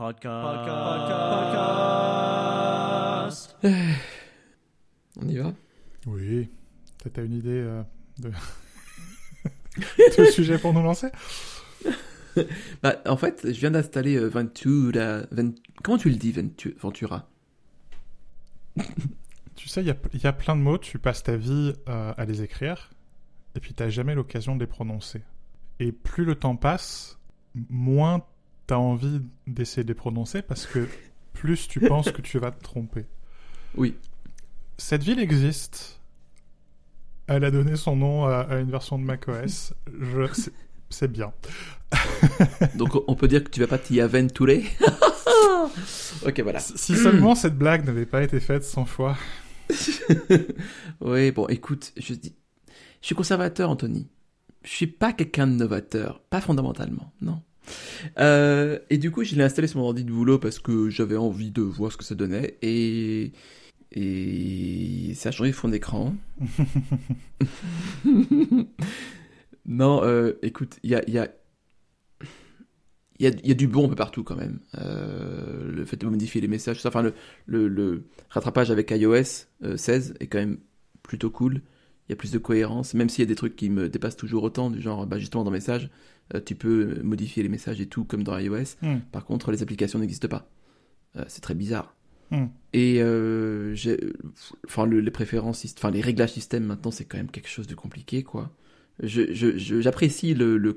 On y va Oui. T'as une idée euh, de... de sujet pour nous lancer bah, en fait, je viens d'installer euh, Ventura. Comment tu le dis, Ventura Tu sais, il y, a, plein de mots, tu passes ta vie euh, à les écrire, et puis tu jamais l'occasion de les prononcer. Et plus le temps passe, moins t'as envie d'essayer de les prononcer parce que plus tu penses que tu vas te tromper. Oui. Cette ville existe. Elle a donné son nom à, une version de macOS. Je, c'est bien. Donc on peut dire que tu vas pas t'y aventurer. ok voilà. Si seulement cette blague n'avait pas été faite 100 fois. oui bon écoute je dis je suis conservateur Anthony. Je suis pas quelqu'un de novateur pas fondamentalement non. Euh, et du coup, je l'ai installé sur mon ordi de boulot parce que j'avais envie de voir ce que ça donnait. Et, et ça a changé le fond d'écran. non, euh, écoute, il y a, y a a, du bon un peu partout quand même. Euh, le fait de modifier les messages, enfin le, le, le, rattrapage avec iOS 16 est quand même plutôt cool. Il y a plus de cohérence, même s'il y a des trucs qui me dépassent toujours autant, du genre bah, justement dans message, euh, tu peux modifier les messages et tout comme dans iOS. Hmm. Par contre, les applications n'existent pas. Euh, c'est très bizarre. Hmm. Et euh, enfin les préférences, enfin les réglages système maintenant, c'est quand même quelque chose de compliqué, quoi. J'apprécie je,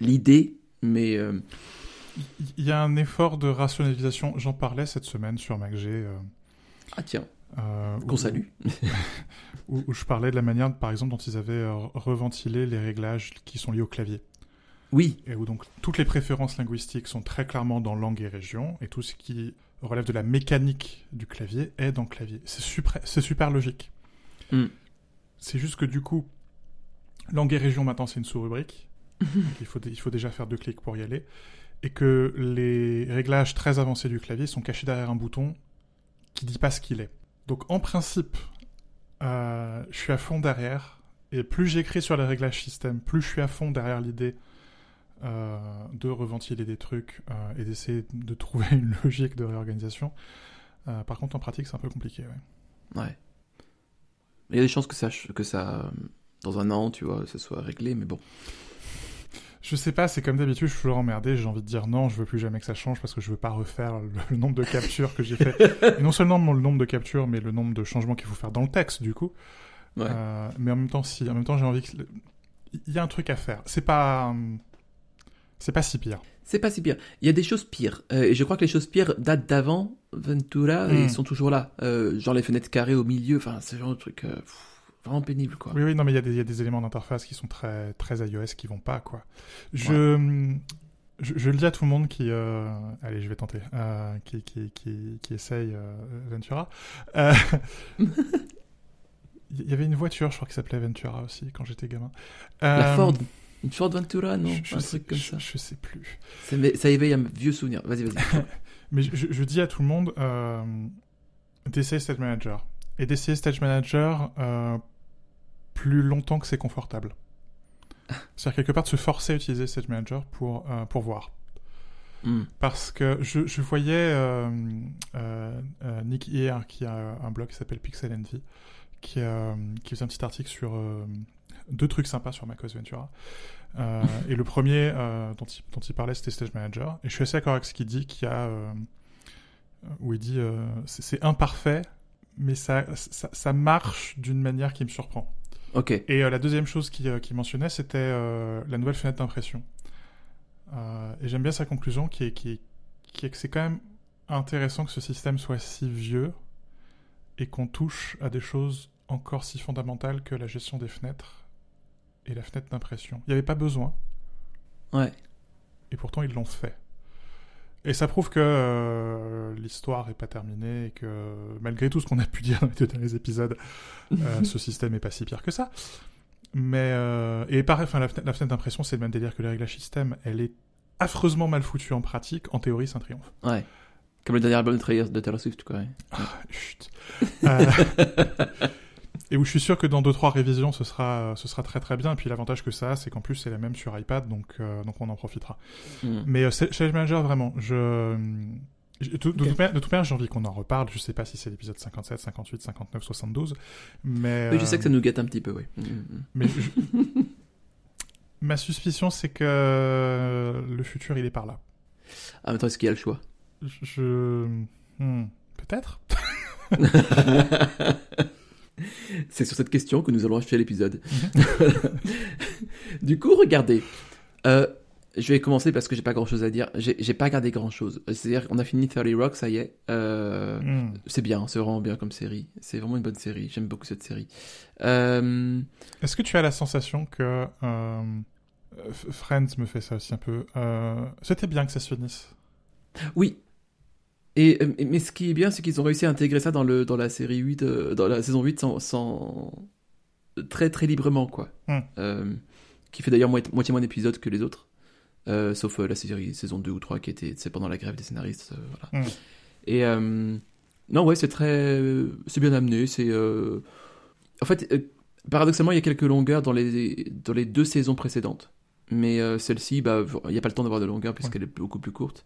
l'idée, mais il y a un effort de rationalisation. J'en parlais cette semaine sur MacG. Ah tiens. Qu'on salue. où, où, je parlais de la manière, par exemple, dont ils avaient reventilé les réglages qui sont liés au clavier. Oui. Et où donc toutes les préférences linguistiques sont très clairement dans langue et région, et tout ce qui relève de la mécanique du clavier est dans clavier. C'est super, super logique. Hmm. C'est juste que du coup, langue et région maintenant c'est une sous-rubrique. il, faut, il faut déjà faire deux clics pour y aller. Et que les réglages très avancés du clavier sont cachés derrière un bouton qui dit pas ce qu'il est. Donc en principe, euh, je suis à fond derrière. Et plus j'écris sur les réglages système, plus je suis à fond derrière l'idée euh, de reventiler des trucs euh, et d'essayer de trouver une logique de réorganisation. Euh, par contre, en pratique, c'est un peu compliqué. Ouais. Il y a des chances que ça, que ça, dans un an, tu vois, ça soit réglé, mais bon. Je sais pas, c'est comme d'habitude, je suis toujours emmerdé, j'ai envie de dire non, je veux plus jamais que ça change parce que je veux pas refaire le, nombre de captures que j'ai fait. Et non seulement le nombre de captures, mais le nombre de changements qu'il faut faire dans le texte, du coup. mais en même temps, si, en même temps, j'ai envie que. Il y a un truc à faire. C'est pas. Hum, c'est pas si pire. C'est pas si pire. Il y a des choses pires. Euh, et je crois que les choses pires datent d'avant Ventura et hmm. ils sont toujours là. Euh, genre les fenêtres carrées au milieu, enfin, c'est genre de truc euh, vraiment pénible, quoi. Oui, oui, non, mais il y, a des éléments d'interface qui sont très, très iOS qui vont pas, quoi. Je. Je, le dis à tout le monde qui, allez, je vais tenter, qui, qui, qui, qui, essaye Ventura. Il y avait une voiture, je crois, qui s'appelait Ventura aussi quand j'étais gamin. La Ford. Une Ford Ventura, non je, Un sais, truc comme ça. Je sais plus. Ça, ça, éveille un vieux souvenir. Vas-y, vas-y. Mais je, dis à tout le monde euh, d'essayer Stage Manager. Et d'essayer Stage Manager euh, plus longtemps que c'est confortable. C'est-à-dire quelque part de se forcer à utiliser Stage Manager pour, euh, pour voir. Hmm. Parce que je, je voyais Nick Ear, qui a un blog qui s'appelle Pixel Envy, qui, qui faisait un petit article sur deux trucs sympas sur macOS Ventura. Euh, et le premier euh, dont, il, dont, il, parlait, c'était Stage Manager. Et je suis assez d'accord avec ce qu'il dit, qu'il y a, euh, où il dit, c'est imparfait, mais ça, ça, marche d'une manière qui me surprend. Ok. Et la deuxième chose qu'il mentionnait, c'était la nouvelle fenêtre d'impression. et j'aime bien sa conclusion, qui est, qui est, qui est que c'est quand même intéressant que ce système soit si vieux et qu'on touche à des choses encore si fondamentales que la gestion des fenêtres et la fenêtre d'impression. Il n'y avait pas besoin. Ouais. Et pourtant, ils l'ont fait. Et ça prouve que euh, l'histoire n'est pas terminée et que malgré tout ce qu'on a pu dire dans les deux derniers épisodes, euh, ce système n'est pas si pire que ça. Mais euh, et pareil, la, fenêtre d'impression, c'est le même délire que le réglage système. Elle est affreusement mal foutue en pratique. En théorie, c'est un triomphe. Ouais. Comme le dernier album de Taylor Swift, quoi. Ah, chut. Et où je suis sûr que dans deux trois révisions, ce sera, ce sera très très bien. Et puis l'avantage que ça a, c'est qu'en plus, c'est la même sur iPad, donc, euh, donc on en profitera. Mm. Mais euh, Challenge Manager, vraiment, je. de, manière, de, j'ai envie qu'on en reparle. Je sais pas si c'est l'épisode 57, 58, 59, 72. Mais, oui, je sais que ça euh, nous gâte un petit peu, oui. Mm, mm, mais Ma suspicion, c'est que euh, le futur, il est par là. Ah, attends, est-ce qu'il y a le choix Je. Hmm, peut-être C'est sur cette question que nous allons achever l'épisode. du coup, regardez. Euh, je vais commencer parce que j'ai pas grand chose à dire. J'ai pas gardé grand chose. C'est-à-dire qu'on a fini 30 Rock, ça y est. Euh, hmm. C'est bien, c'est vraiment bien comme série. C'est vraiment une bonne série. J'aime beaucoup cette série. Euh, Est-ce que tu as la sensation que Friends me fait ça aussi un peu C'était bien que ça se finisse. Oui, euh, mais ce qui est bien, c'est qu'ils ont réussi à intégrer ça dans, le, dans la série 8, euh, dans la saison 8 sans, euh, très très librement, quoi. Hmm. qui fait d'ailleurs moitié moins d'épisodes que les autres. sauf la saison 2 ou 3 qui était c'est pendant la grève des scénaristes. Hmm. Et non, ouais, c'est très. C'est bien amené. C'est. En fait, paradoxalement, il y a quelques longueurs dans les, dans les deux saisons précédentes. Mais celle-ci, bah, il n'y a pas le temps d'avoir de longueur puisqu'elle est beaucoup plus courte.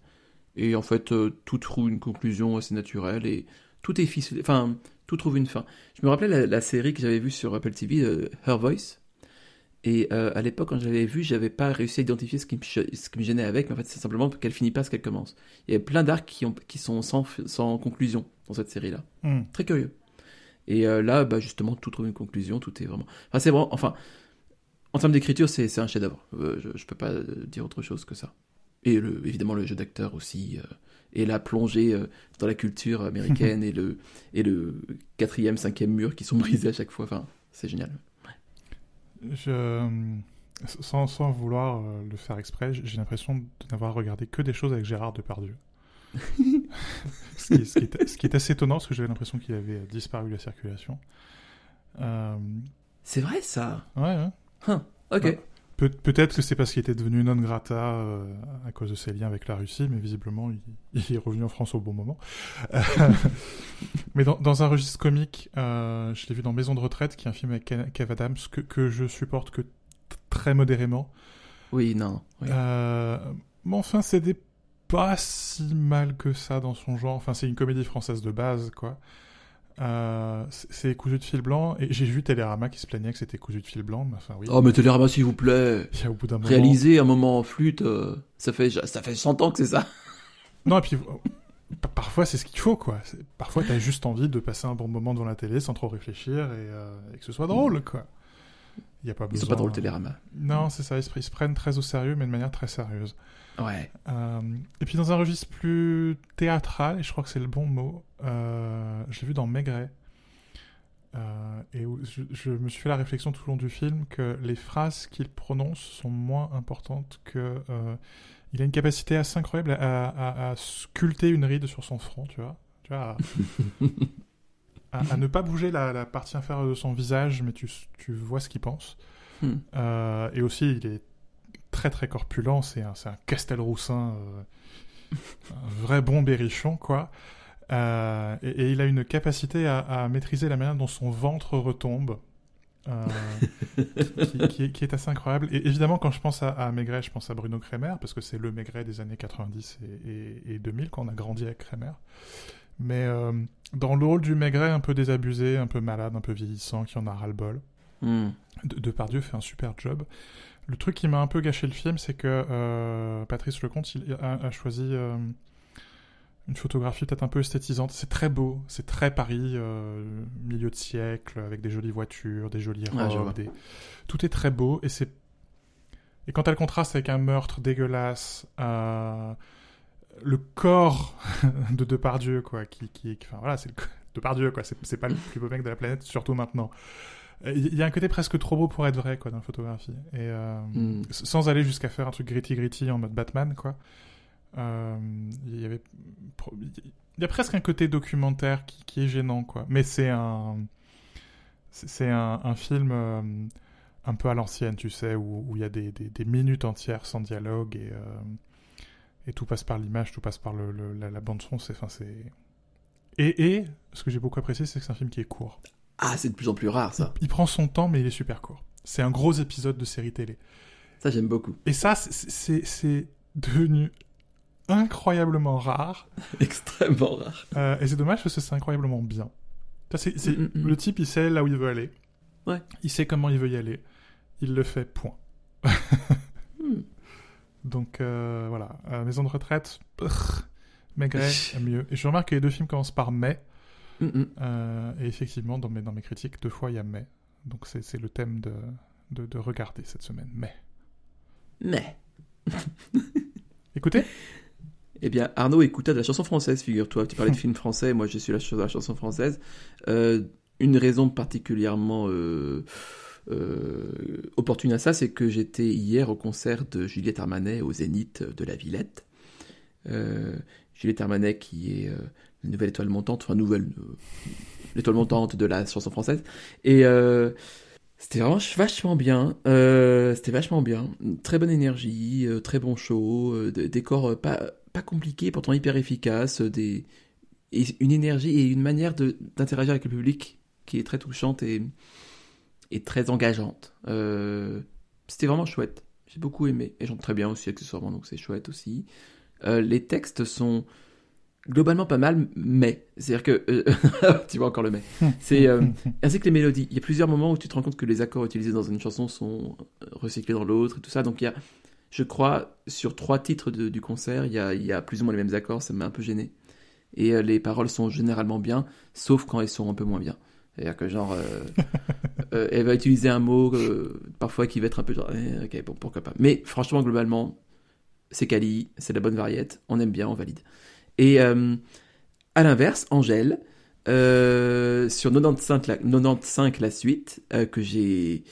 Et en fait, euh, tout trouve une conclusion assez naturelle et tout est ficelé. Enfin, tout trouve une fin. Je me rappelais la, série que j'avais vue sur Apple TV, euh, Her Voice. Et euh, à l'époque, quand je l'avais vue, j'avais pas réussi à identifier ce qui me, ce qui me gênait avec, mais en fait, c'est simplement qu'elle finit pas ce qu'elle commence. Il y a plein d'arcs qui, ont, qui sont sans, sans conclusion dans cette série-là. Hmm. Très curieux. Et là, bah, justement, tout trouve une conclusion, tout est vraiment. Enfin, c'est bon. Enfin, en termes d'écriture, c'est un chef-d'œuvre. je, je peux pas dire autre chose que ça et évidemment le jeu d'acteur aussi, euh, et la plongée euh, dans la culture américaine et le et le quatrième, cinquième mur qui sont brisés à chaque fois. Enfin, c'est génial. Je, sans, sans vouloir euh, le faire exprès, j'ai l'impression de n'avoir regardé que des choses avec Gérard Depardieu. ce, qui, ce, qui est, assez étonnant parce que j'avais l'impression qu'il avait disparu de la circulation. C'est vrai ça Ouais, ouais. Hein, ok. Peut-être que c'est parce qu'il était devenu non grata euh, à cause de ses liens avec la Russie, mais visiblement, il, est revenu en France au bon moment. Euh, mais dans, un registre comique, euh, je l'ai vu dans Maison de retraite, qui est un film avec Kev Adams que, je supporte que très modérément. Oui, non. mais enfin, c'est pas si mal que ça dans son genre. Enfin, c'est une comédie française de base, quoi. Euh, c'est cousu de fil blanc. Et j'ai vu Télérama qui se plaignait que c'était cousu de fil blanc. enfin, Oh, mais Télérama, s'il vous plaît. Réalisez un moment... Réaliser un moment en flûte, euh, ça, fait, ça fait 100 ans que c'est ça. Non, et puis euh, parfois, c'est ce qu'il faut, quoi. Parfois, t'as juste envie de passer un bon moment devant la télé sans trop réfléchir et, que ce soit drôle, quoi. a pas besoin. Ils pas drôle, hein. Télérama. Non, c'est ça. ils se prennent très au sérieux, mais de manière très sérieuse. Ouais. Euh, et puis dans un registre plus théâtral, et je crois que c'est le bon mot, euh, je l'ai vu dans Maigret. Euh, et je, me suis fait la réflexion tout au long du film que les phrases qu'il prononce sont moins importantes que. Euh, il a une capacité assez incroyable à, sculpter une ride sur son front, tu vois. Tu vois à, ne pas bouger la, partie inférieure de son visage, mais tu, tu vois ce qu'il pense. Hmm. et aussi, il est très très corpulent, c'est un, Castelroussin, euh, un vrai bon berrichon, quoi. Euh, et, il a une capacité à, maîtriser la manière dont son ventre retombe, euh, qui, est, assez incroyable. Et évidemment, quand je pense à, Maigret, je pense à Bruno Kremer, parce que c'est le Maigret des années 90 et, 2000, quand on a grandi avec Kremer. Mais dans le rôle du Maigret un peu désabusé, un peu malade, un peu vieillissant, qui en a ras-le-bol, hmm. Depardieu fait un super job. Le truc qui m'a un peu gâché le film, c'est que euh, Patrice Lecomte a, choisi euh, une photographie peut-être un peu esthétisante. C'est très beau, c'est très Paris, euh, milieu de siècle, avec des jolies voitures, des jolies ah, robes. Tout est très beau et c'est. Et quand elle contraste avec un meurtre dégueulasse, le corps de Depardieu, quoi, qui, qui, enfin voilà, c'est Depardieu, quoi, c'est pas le plus beau mec de la planète, surtout maintenant. Il y a un côté presque trop beau pour être vrai, quoi, dans la photographie. Et euh, hmm. sans aller jusqu'à faire un truc gritty-gritty en mode Batman, quoi. il euh, y avait, il a presque un côté documentaire qui, est gênant, quoi. Mais c'est un, c'est un, film euh, un peu à l'ancienne, tu sais, où, où il y a des, des, minutes entières sans dialogue et et tout passe par l'image, tout passe par le, la, la, bande son. C'est, enfin, c'est. Et, et ce que j'ai beaucoup apprécié, c'est que c'est un film qui est court. Ah, c'est de plus en plus rare ça. Il, prend son temps, mais il est super court. C'est un gros épisode de série télé. Ça, j'aime beaucoup. Et ça, c'est devenu incroyablement rare. Extrêmement rare. Euh, et c'est dommage parce que c'est incroyablement bien. Mm, mm, mm. Le type, il sait là où il veut aller. Il sait comment il veut y aller. Il le fait, point. Hmm. Donc euh, voilà, euh, Maison de retraite, maigret, mieux. Et je remarque que les deux films commencent par mai. Mm, mm. Euh, et effectivement, dans mes, dans mes critiques, deux fois il y a mai, Donc c'est le thème de, regarder cette semaine. Mais. Mais. Écoutez. Eh bien, Arnaud écouta de la chanson française, figure-toi. Tu parlais de film français, moi je suis la, sur la chanson française. Euh, une raison particulièrement euh, opportune à ça, c'est que j'étais hier au concert de Juliette Armanet au Zénith de la Villette. Juliette Armanet qui est nouvelle étoile montante, enfin nouvelle, l'étoile euh, montante de la chanson française. Et euh, c'était vraiment vachement bien. Euh, c'était vachement bien. Très bonne énergie, très bon show, Décor pas, pas compliqué, pourtant hyper efficace. des... une énergie et une manière d'interagir avec le public qui est très touchante et, et très engageante. c'était vraiment chouette. J'ai beaucoup aimé. Et j'entends très bien aussi accessoirement, donc c'est chouette aussi. les textes sont globalement pas mal, mais c'est-à-dire que euh, tu vois encore le mais. C'est euh, ainsi que les mélodies. Il y a plusieurs moments où tu te rends compte que les accords utilisés dans une chanson sont euh, recyclés dans l'autre et tout ça. Donc il y a, je crois, sur trois titres du concert, il y, a, plus ou moins les mêmes accords. Ça m'a un peu gêné. Et les paroles sont généralement bien, sauf quand elles sont un peu moins bien. C'est-à-dire que genre, elle va utiliser un mot parfois qui va être un peu eh, ok, bon, pourquoi pas. Mais franchement, globalement, c'est quali, c'est la bonne variette, on aime bien, on valide. Et euh, à l'inverse, Angèle, euh, sur 95 la, 95 la suite, euh, que j'ai...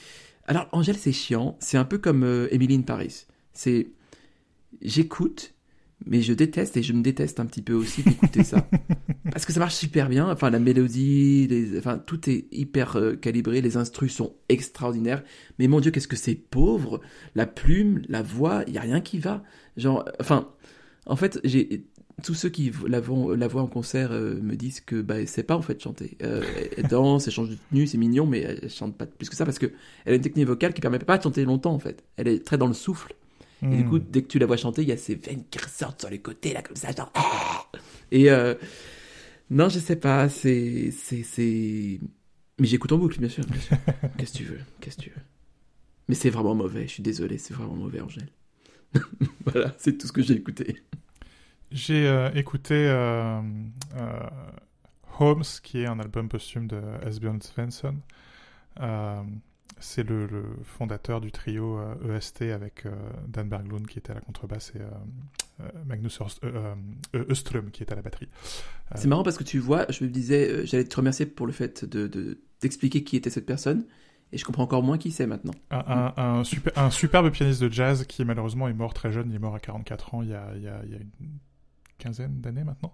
Alors, Angèle, c'est chiant. C'est un peu comme Emily Paris. C'est... J'écoute, mais je déteste et je me déteste un petit peu aussi d'écouter ça. Parce que ça marche super bien. Enfin, la mélodie, les... enfin, tout est hyper calibré. Les instrus sont extraordinaires. Mais mon Dieu, qu'est-ce que c'est pauvre. La plume, la voix, il n'y a rien qui va. Genre, enfin, en fait, j'ai tous ceux qui la voient, la en concert euh, me disent que bah, sait pas en fait chanter. Euh, elle danse, elle change de tenue, c'est mignon, mais elle chante pas plus que ça parce que elle a une technique vocale qui permet pas de chanter longtemps en fait. Elle est très dans le souffle. Et du hmm. coup, dès que tu la vois chanter, il y a ces veines qui ressortent sur les côtés là comme ça, genre. Et euh... non, je sais pas, c'est c'est mais j'écoute en boucle bien sûr. Qu'est-ce que tu veux Qu'est-ce que tu veux Mais c'est vraiment mauvais. Je suis désolé, c'est vraiment mauvais, Angèle. voilà, c'est tout ce que j'ai écouté. J'ai euh, écouté euh, euh, Holmes, qui est un album posthume de Asbjørn Svensson. Euh, c'est le, fondateur du trio EST e avec Dan Berglund qui était à la contrebasse et Magnus Öström e- qui était à la batterie. C'est marrant parce que tu vois, je me disais, j'allais te remercier pour le fait de t'expliquer qui était cette personne et je comprends encore moins qui c'est maintenant. Un, super, un, superbe pianiste de jazz qui malheureusement est mort très jeune, il est mort à 44 ans il y a, il y a une quinzaine d'années maintenant.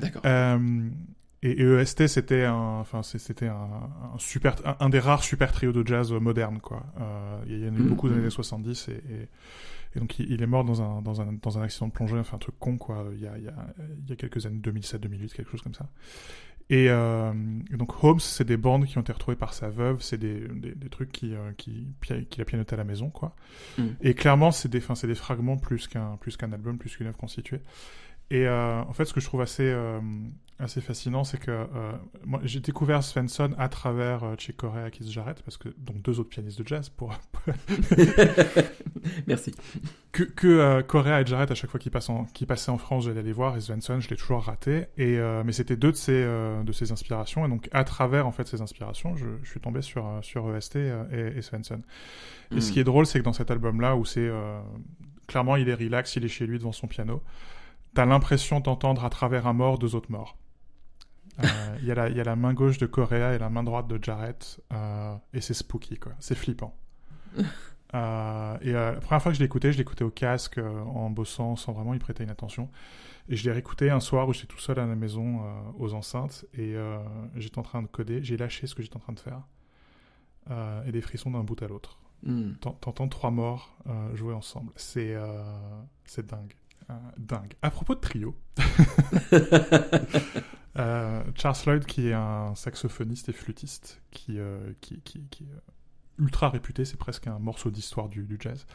D'accord. Euh, et EST, e c'était un, enfin, c'était un, super, un, des rares super trios de jazz moderne, quoi. Euh, il y en a eu mm, beaucoup dans les mm. années 70 et, donc il, est mort dans un, dans un, dans un accident de plongée, enfin, un truc con, quoi, il y a, il y a, il y a quelques années, 2007, 2008, quelque chose comme ça. Euh, et, donc Holmes, c'est des bandes qui ont été retrouvées par sa veuve, c'est des, des, trucs qui, a qui, qui la à la maison, quoi. Mm. Et clairement, c'est des, c'est des fragments plus qu'un, plus qu'un album, plus qu'une œuvre constituée. Et euh, en fait, ce que je trouve assez, euh, assez fascinant, c'est que euh, moi, j'ai découvert Svensson à travers Chez Corea et qui parce que donc deux autres pianistes de jazz pour. Merci. Que, que Corea et Jarrett, à chaque fois qu'ils passaient en France, j'allais les voir, et Svensson, je l'ai toujours raté. Et, mais c'était deux de ses, de ses inspirations, et donc à travers en fait ses inspirations, je, suis tombé sur, sur EST et, et Svensson. Et ce hmm. qui est drôle, c'est que dans cet album-là, où c'est clairement il est relax, il est chez lui devant son piano t'as l'impression d'entendre à travers un mort deux autres morts. Il euh, y, a la main gauche de Coréa et la main droite de Jarrett, euh, et c'est spooky, quoi. C'est flippant. Euh, et la première fois que je l'écoutais, je l'écoutais au casque, en bossant, sans vraiment y prêter une attention. Et je l'ai réécouté un soir où j'étais tout seul à la maison, aux enceintes, et j'étais en train de coder, j'ai lâché ce que j'étais en train de faire, et des frissons d'un bout à l'autre. Hmm. T'entends trois morts jouer ensemble. C'est c'est dingue. Euh, dingue. À propos de trio, euh, Charles Lloyd, qui est un saxophoniste et flûtiste, euh, qui, est ultra réputé, c'est presque un morceau d'histoire du, jazz,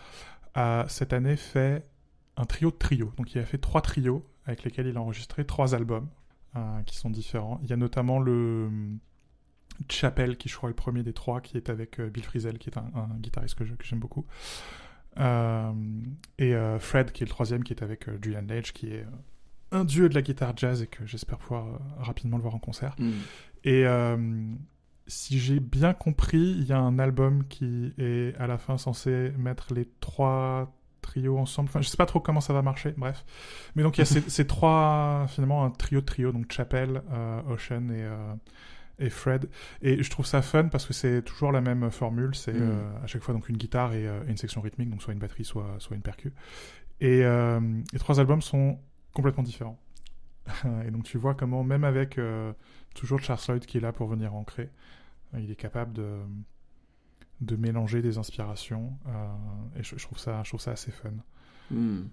a cette année fait un trio de trio. Donc il a fait trois trios avec lesquels il a enregistré trois albums qui sont différents. Il y a notamment le Chapel, qui je crois est le premier des trois, qui est avec Bill Frisell, qui est un, un guitariste que j'aime beaucoup. Euh, et euh, Fred, qui est le troisième, qui est avec euh, Julian Lage, qui est un dieu de la guitare jazz et que j'espère pouvoir rapidement le voir en concert. Mm. Et si j'ai bien compris, il y a un album qui est à la fin censé mettre les trois trios ensemble. Enfin, je sais pas trop comment ça va marcher, bref. Mais donc il y a ces, trois, finalement, un trio-trio, donc Chapel, Ocean et, et Fred. Et je trouve ça fun parce que c'est toujours la même formule. C'est mm. euh, à chaque fois donc une guitare et, euh, une section rythmique, donc soit une batterie, soit, soit une percue. Et les euh, trois albums sont complètement différents. et donc tu vois comment, même avec toujours Charles Lloyd qui est là pour venir ancrer, il est capable de, de mélanger des inspirations. et je, trouve ça, je trouve ça assez fun. Mm.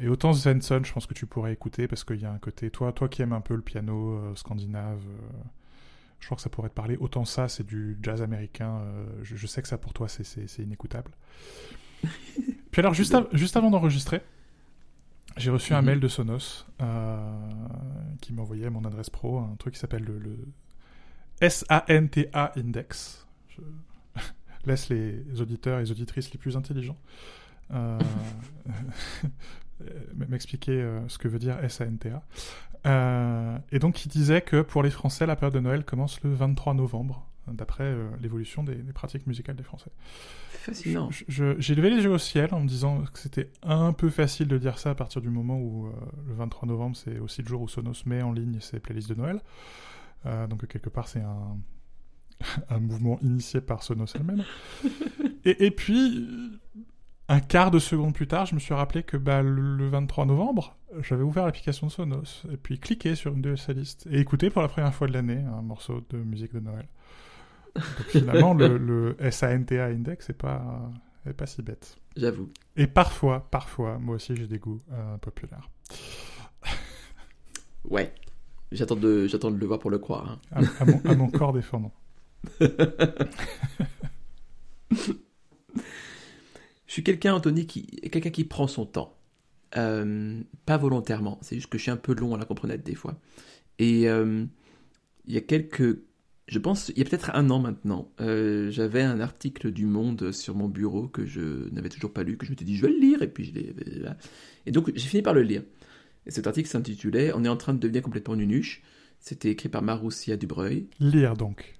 et autant Svensson, je pense que tu pourrais écouter parce qu'il y a un côté, toi, toi qui aimes un peu le piano scandinave, je crois que ça pourrait te parler. Autant ça, c'est du jazz américain. Euh, je, sais que ça, pour toi, c'est inécoutable. Puis alors, juste, juste avant d'enregistrer, j'ai reçu un mhm. mail de Sonos euh, qui m'envoyait mon adresse pro, un truc qui s'appelle le, le, SANTA Index. Je laisse les auditeurs et les auditrices les plus intelligents euh, m'expliquer ce que veut dire SANTA. Euh, et donc, il disait que pour les Français, la période de Noël commence le 23 novembre, hein, d'après euh, l'évolution des, pratiques musicales des Français. Fascinant. J'ai levé les yeux au ciel en me disant que c'était un peu facile de dire ça à partir du moment où euh, le 23 novembre, c'est aussi le jour où Sonos met en ligne ses playlists de Noël. donc, quelque part, c'est un, mouvement initié par Sonos elle-même. et, et, puis, un quart de seconde plus tard, je me suis rappelé que bah, le 23 novembre, j'avais ouvert l'application de Sonos et puis cliqué sur une de ses listes, et écouté pour la première fois de l'année un morceau de musique de Noël. Donc finalement, le, le, SANTA index n'est pas, pas si bête. J'avoue. Et parfois, parfois, moi aussi j'ai des goûts euh, populaires. ouais, j'attends de, j'attends de le voir pour le croire. Hein. À, mon, à mon corps défendant. Je suis quelqu'un, Anthony, qui quelqu'un qui prend son temps. Euh, pas volontairement, c'est juste que je suis un peu long à la comprenette des fois. Et euh, il y a quelques... Je pense, il y a peut-être un an maintenant, euh, j'avais un article du Monde sur mon bureau que je n'avais toujours pas lu, que je m'étais dit je vais le lire, et puis je l'ai... Et donc j'ai fini par le lire. Et cet article s'intitulait On est en train de devenir complètement nunuche. C'était écrit par Maroussia Dubreuil. Lire donc.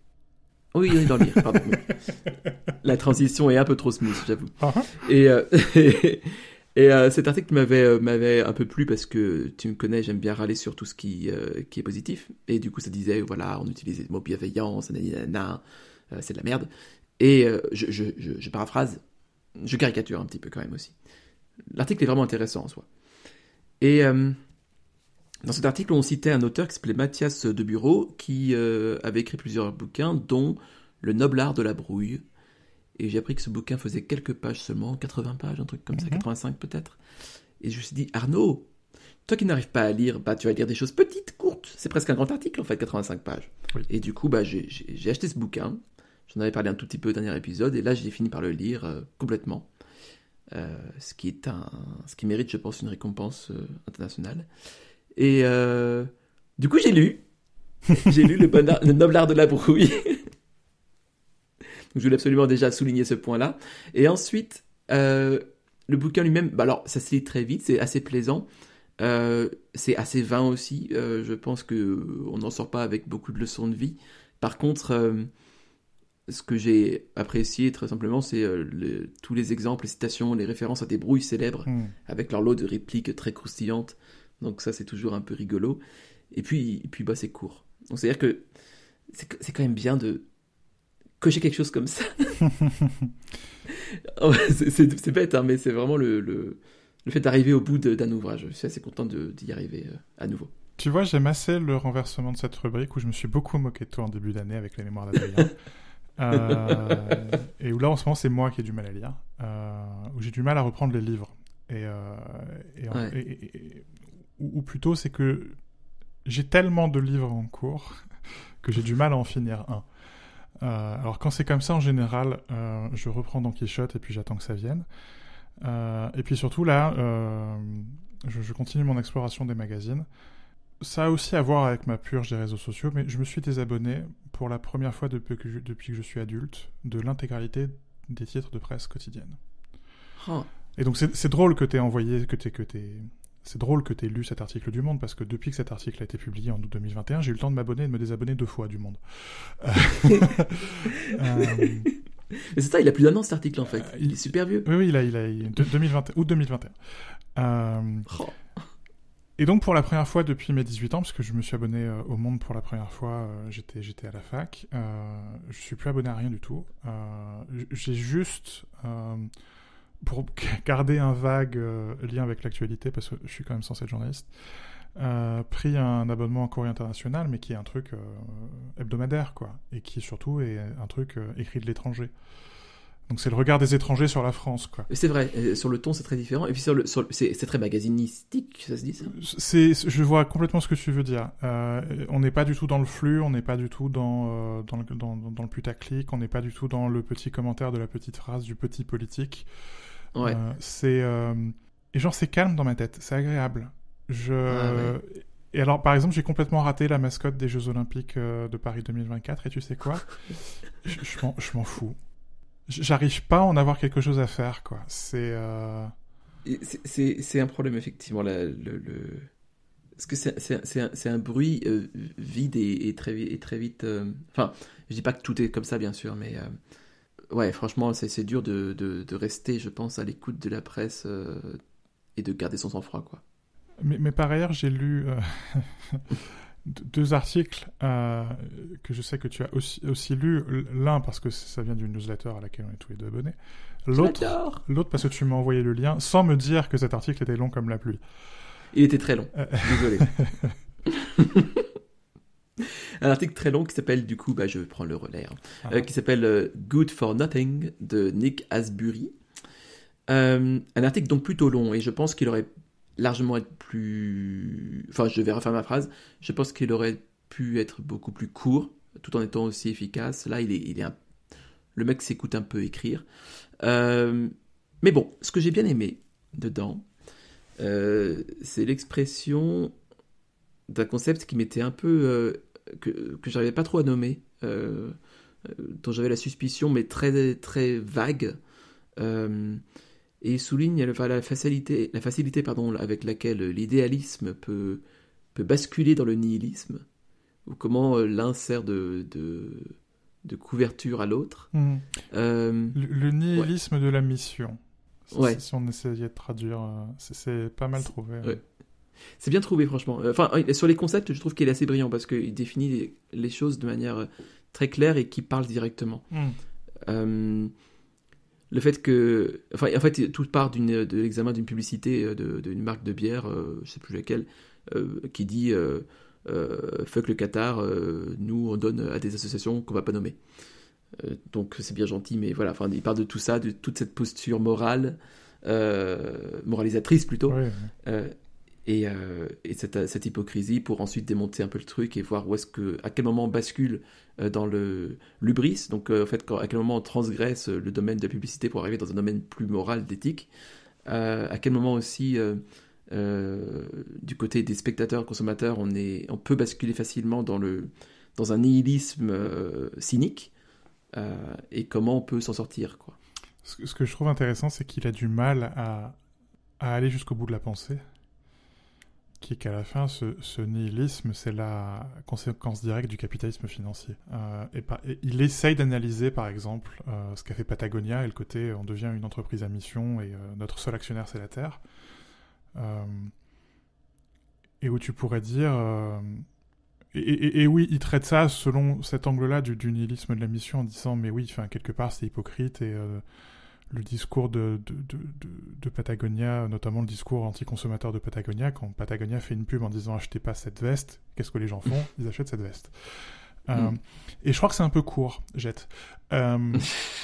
Oui, oui, dans le livre, pardon. La transition est un peu trop smooth, j'avoue. Ah, ah. Et, euh, et, euh, cet article m'avait euh, m'avait un peu plu parce que tu me connais, j'aime bien râler sur tout ce qui qui est positif. Et du coup, ça disait voilà, on utilisait le mot bienveillance, c'est de la merde. Et je, je, je, je, paraphrase, je caricature un petit peu quand même aussi. L'article est vraiment intéressant en soi. Et dans cet article, on citait un auteur qui s'appelait Mathias de Bureau, qui euh, avait écrit plusieurs bouquins, dont Le noble art de la brouille. Et j'ai appris que ce bouquin faisait quelques pages seulement, 80 pages, un truc comme ça, 85 mhm. peut-être. Et je me suis dit, Arnaud, toi qui n'arrives pas à lire, bah, tu vas lire des choses petites, courtes. C'est presque un grand article, en fait, 85 pages. Et du coup, bah, j'ai acheté ce bouquin. J'en avais parlé un tout petit peu au dernier épisode. Et là, j'ai fini par le lire euh, complètement. Euh, ce, qui est un, ce qui mérite, je pense, une récompense internationale. Et euh, du coup, j'ai lu. j'ai lu le, noble art de la brouille. Donc, je voulais absolument déjà souligner ce point-là. Et ensuite, euh, le bouquin lui-même, bah alors ça se lit très vite, c'est assez plaisant. Euh, c'est assez vain aussi. je pense que on n'en sort pas avec beaucoup de leçons de vie. Par contre, ce que j'ai apprécié très simplement, c'est tous les exemples, les citations, les références à des brouilles célèbres hmm. avec leur lot de répliques très croustillantes donc ça, c'est toujours un peu rigolo. Et puis, et puis bah, c'est court. Donc c'est-à-dire que c'est quand même bien de cocher quelque chose comme ça. Oh, c'est bête, hein, mais c'est vraiment le, le, fait d'arriver au bout d'un ouvrage. Je suis assez content d'y arriver euh, à nouveau. Tu vois, j'aime assez le renversement de cette rubrique où je me suis beaucoup moqué de toi en début d'année avec les mémoires la euh, et où là, en ce moment, c'est moi qui ai du mal à lire, euh, où j'ai du mal à reprendre les livres. Et, euh, et, ou, plutôt c'est que j'ai tellement de livres en cours que j'ai du mal à en finir un. Euh, alors quand c'est comme ça, en général, euh, je reprends Don Quichotte et puis j'attends que ça vienne. Euh, et puis surtout là, je, continue mon exploration des magazines. Ça a aussi à voir avec ma purge des réseaux sociaux, mais je me suis désabonné pour la première fois depuis que je, depuis que je suis adulte de l'intégralité des titres de presse quotidienne. Oh. Et donc c'est drôle que t'aies envoyé, que t'aies que c'est drôle que tu aies lu cet article du Monde, parce que depuis que cet article a été publié en août 2021, j'ai eu le temps de m'abonner et de me désabonner deux fois du Monde. Euh... euh c'est ça, il a plus d'un an cet article en fait. Euh, il... est super vieux. Oui, oui, il a, il a, 2020... août 2021. Euh, et donc pour la première fois depuis mes 18 ans, parce que je me suis abonné au Monde pour la première fois, j'étais, j'étais à la fac, je ne suis plus abonné à rien du tout. j'ai juste pour garder un vague euh, lien avec l'actualité, parce que je suis quand même censé être journaliste, euh, pris un abonnement en Corée international, mais qui est un truc euh, hebdomadaire, quoi, et qui surtout est un truc écrit de l'étranger. Donc c'est le regard des étrangers sur la France, quoi. C'est vrai, sur le ton c'est très différent, et puis sur le, c'est très magazinistique, ça se dit ça C'est, je vois complètement ce que tu veux dire. on n'est pas du tout dans le flux, on n'est pas du tout dans dans dans, dans, le, putaclic, on n'est pas du tout dans le petit commentaire de la petite phrase du petit politique. Euh, c'est euh, et genre c'est calme dans ma tête, c'est agréable. Je ah et alors par exemple j'ai complètement raté la mascotte des Jeux Olympiques euh, de Paris 2024 et tu sais quoi je, je m'en fous. J'arrive pas à en avoir quelque chose à faire quoi. C'est c'est un problème effectivement le... le... Parce que c'est un, un, bruit vide et, et, très, et très vite. Enfin, je dis pas que tout est comme ça, bien sûr, mais ouais, franchement, c'est dur de, rester, je pense, à l'écoute de la presse euh, et de garder son sang-froid, quoi. Mais, mais, par ailleurs, j'ai lu euh, deux articles euh, que je sais que tu as aussi, aussi lus. L'un parce que ça vient d'une newsletter à laquelle on est tous les deux abonnés. L'autre, l'autre parce que tu m'as envoyé le lien sans me dire que cet article était long comme la pluie. Il était très long. Désolé. Un article très long qui s'appelle, du coup, bah, je prends le relais, hein, ah euh, qui s'appelle euh, Good for Nothing de Nick Asbury. Euh, un article donc plutôt long et je pense qu'il aurait largement être plus. Enfin, je vais refaire ma phrase. Je pense qu'il aurait pu être beaucoup plus court tout en étant aussi efficace. Là, il est, il est le mec s'écoute un peu écrire. Mais bon, ce que j'ai bien aimé dedans, c'est l'expression d'un concept qui m'était un peu que, que j'arrivais pas trop à nommer, euh, euh, dont j'avais la suspicion, mais très, très vague. Euh, et il souligne la facilité, la facilité pardon, avec laquelle l'idéalisme peut, peut basculer dans le nihilisme, ou comment l'un sert de, de, de couverture à l'autre. Mmh. le, nihilisme de la mission. Si, on essayait de traduire, c'est pas mal trouvé. C'est bien trouvé, franchement. Euh, enfin, sur les concepts, je trouve qu'il est assez brillant parce qu'il définit les, choses de manière euh, très claire et qui parle directement. Hmm. Euh, le fait que. Enfin, en fait, tout part de l'examen d'une publicité d'une marque de bière, je je sais plus laquelle, qui dit Fuck le Qatar, nous on donne à des associations qu'on va pas nommer. donc c'est bien gentil, mais voilà, enfin, il part de tout ça, de toute cette posture morale. moralisatrice plutôt, et, euh, cette, hypocrisie pour ensuite démonter un peu le truc et voir où est-ce que à quel moment on bascule euh, dans le l'ubris donc euh, en fait à quel moment on transgresse le domaine de la publicité pour arriver dans un domaine plus moral d'éthique à quel moment aussi du côté des spectateurs consommateurs on est on peut basculer facilement dans le dans un nihilisme cynique et comment on peut s'en sortir quoi ce que je trouve intéressant c'est qu'il a du mal à aller jusqu'au bout de la pensée qui est qu'à la fin, ce, nihilisme, c'est la conséquence directe du capitalisme financier. Euh, et, il essaye d'analyser, par exemple, euh, ce qu'a fait Patagonia et le côté on devient une entreprise à mission et euh, notre seul actionnaire, c'est la Terre. et où tu pourrais dire. Et, oui, il traite ça selon cet angle-là du, du, nihilisme de la mission en disant mais oui, enfin, quelque part, c'est hypocrite et le discours de, de, Patagonia, notamment le discours anticonsommateur de Patagonia, quand Patagonia fait une pub en disant achetez pas cette veste, qu'est-ce que les gens font Ils achètent cette veste. Euh, hmm. Et je crois que c'est un peu court, jette. Euh,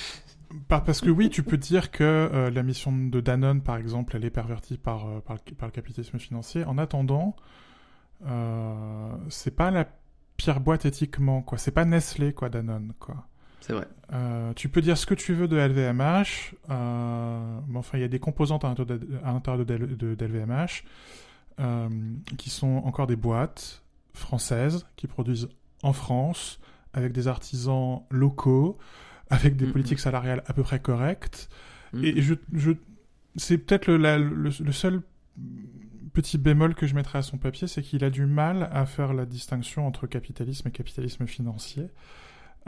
parce que oui, tu peux dire que euh, la mission de Danone, par exemple, elle est pervertie par, par, par le capitalisme financier. En attendant, c'est pas la pire boîte éthiquement, quoi. C'est pas Nestlé, quoi, Danone, quoi. C'est vrai. Euh, tu peux dire ce que tu veux de LVMH. Euh, mais enfin, il y a des composantes à l'intérieur de, LVMH, euh, qui sont encore des boîtes françaises qui produisent en France avec des artisans locaux, avec des mm-hmm. politiques salariales à peu près correctes. Mm-hmm. Et je, je c'est peut-être le, le, seul petit bémol que je mettrais à son papier, c'est qu'il a du mal à faire la distinction entre capitalisme et capitalisme financier.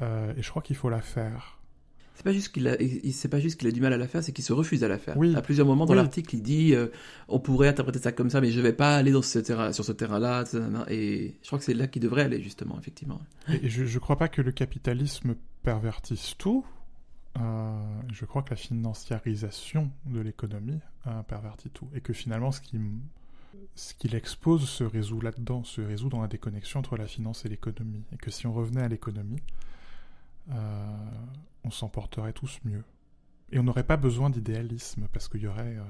Euh, et je crois qu'il faut la faire. C'est pas juste qu'il a, c'est pas juste qu'il a du mal à la faire, c'est qu'il se refuse à la faire. À plusieurs moments dans l'article, il dit, euh, on pourrait interpréter ça comme ça, mais je vais pas aller dans ce sur ce terrain-là. Et je crois que c'est là qu'il devrait aller justement, effectivement. Et, je, ne crois pas que le capitalisme pervertisse tout. Euh, je crois que la financiarisation de l'économie pervertit tout, et que finalement, ce qui ce qu'il expose se résout là-dedans, se résout dans la déconnexion entre la finance et l'économie, et que si on revenait à l'économie, euh, on s'en porterait tous mieux. Et on n'aurait pas besoin d'idéalisme, parce qu'il y aurait... Euh,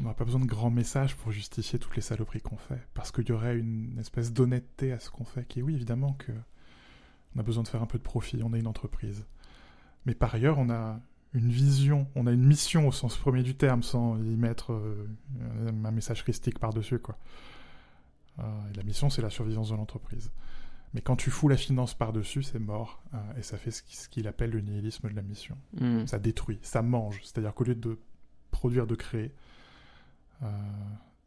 on n'aurait pas besoin de grands messages pour justifier toutes les saloperies qu'on fait, parce qu'il y aurait une espèce d'honnêteté à ce qu'on fait, qui est oui, évidemment que on a besoin de faire un peu de profit, on est une entreprise. Mais par ailleurs, on a une vision, on a une mission au sens premier du terme, sans y mettre euh, un message christique par-dessus, quoi. la mission, c'est la survivance de l'entreprise. Mais quand tu fous la finance par-dessus, c'est mort. Euh, et ça fait ce qu'il appelle le nihilisme de la mission. Hmm. Ça détruit, ça mange. C'est-à-dire qu'au lieu de produire, de créer, euh,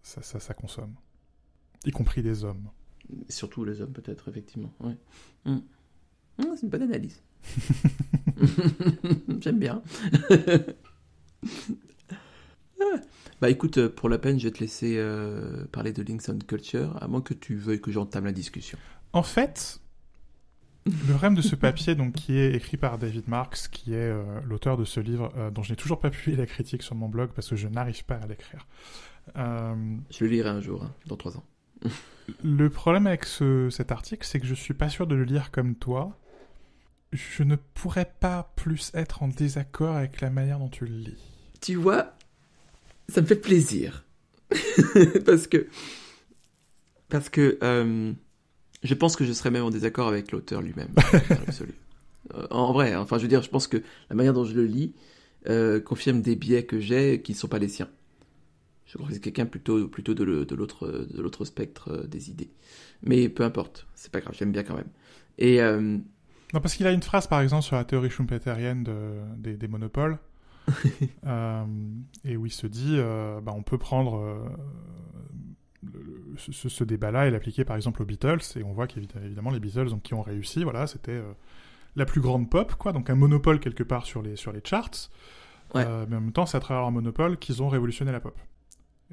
ça, consomme. Y compris des hommes. surtout les hommes, peut-être, effectivement. Ouais. Hmm. Hmm, c'est une bonne analyse. J'aime bien. Bah écoute, euh, pour la peine, je vais te laisser parler de Links on Culture moins que tu veuilles que j'entame la discussion. En fait, le rêve de ce papier, donc, qui est écrit par David Marks, qui est euh, l'auteur de ce livre euh, dont je n'ai toujours pas publié la critique sur mon blog parce que je n'arrive pas à l'écrire. Euh, je le lirai un jour, hein, dans trois ans. le problème avec cet article, c'est que je suis pas sûr de le lire comme toi. Je ne pourrais pas plus être en désaccord avec la manière dont tu le lis. Tu vois, ça me fait plaisir. parce que. Parce que je pense que je serais même en désaccord avec l'auteur lui-même, euh, en vrai, hein, enfin, je veux dire, je pense que la manière dont je le lis euh, confirme des biais que j'ai qui ne sont pas les siens. Je crois que c'est quelqu'un plutôt, plutôt de l'autre de l'autre spectre euh, des idées. Mais peu importe, c'est pas grave, j'aime bien quand même. Et non, parce qu'il a une phrase par exemple sur la théorie schumpeterienne des, monopoles, et où il se dit, bah, on peut prendre ce, débat-là est appliqué par exemple aux Beatles, et on voit qu'évidemment les Beatles donc, qui ont réussi, voilà, c'était euh, la plus grande pop, quoi, donc un monopole quelque part sur les, sur les charts, euh, mais en même temps c'est à travers un monopole qu'ils ont révolutionné la pop.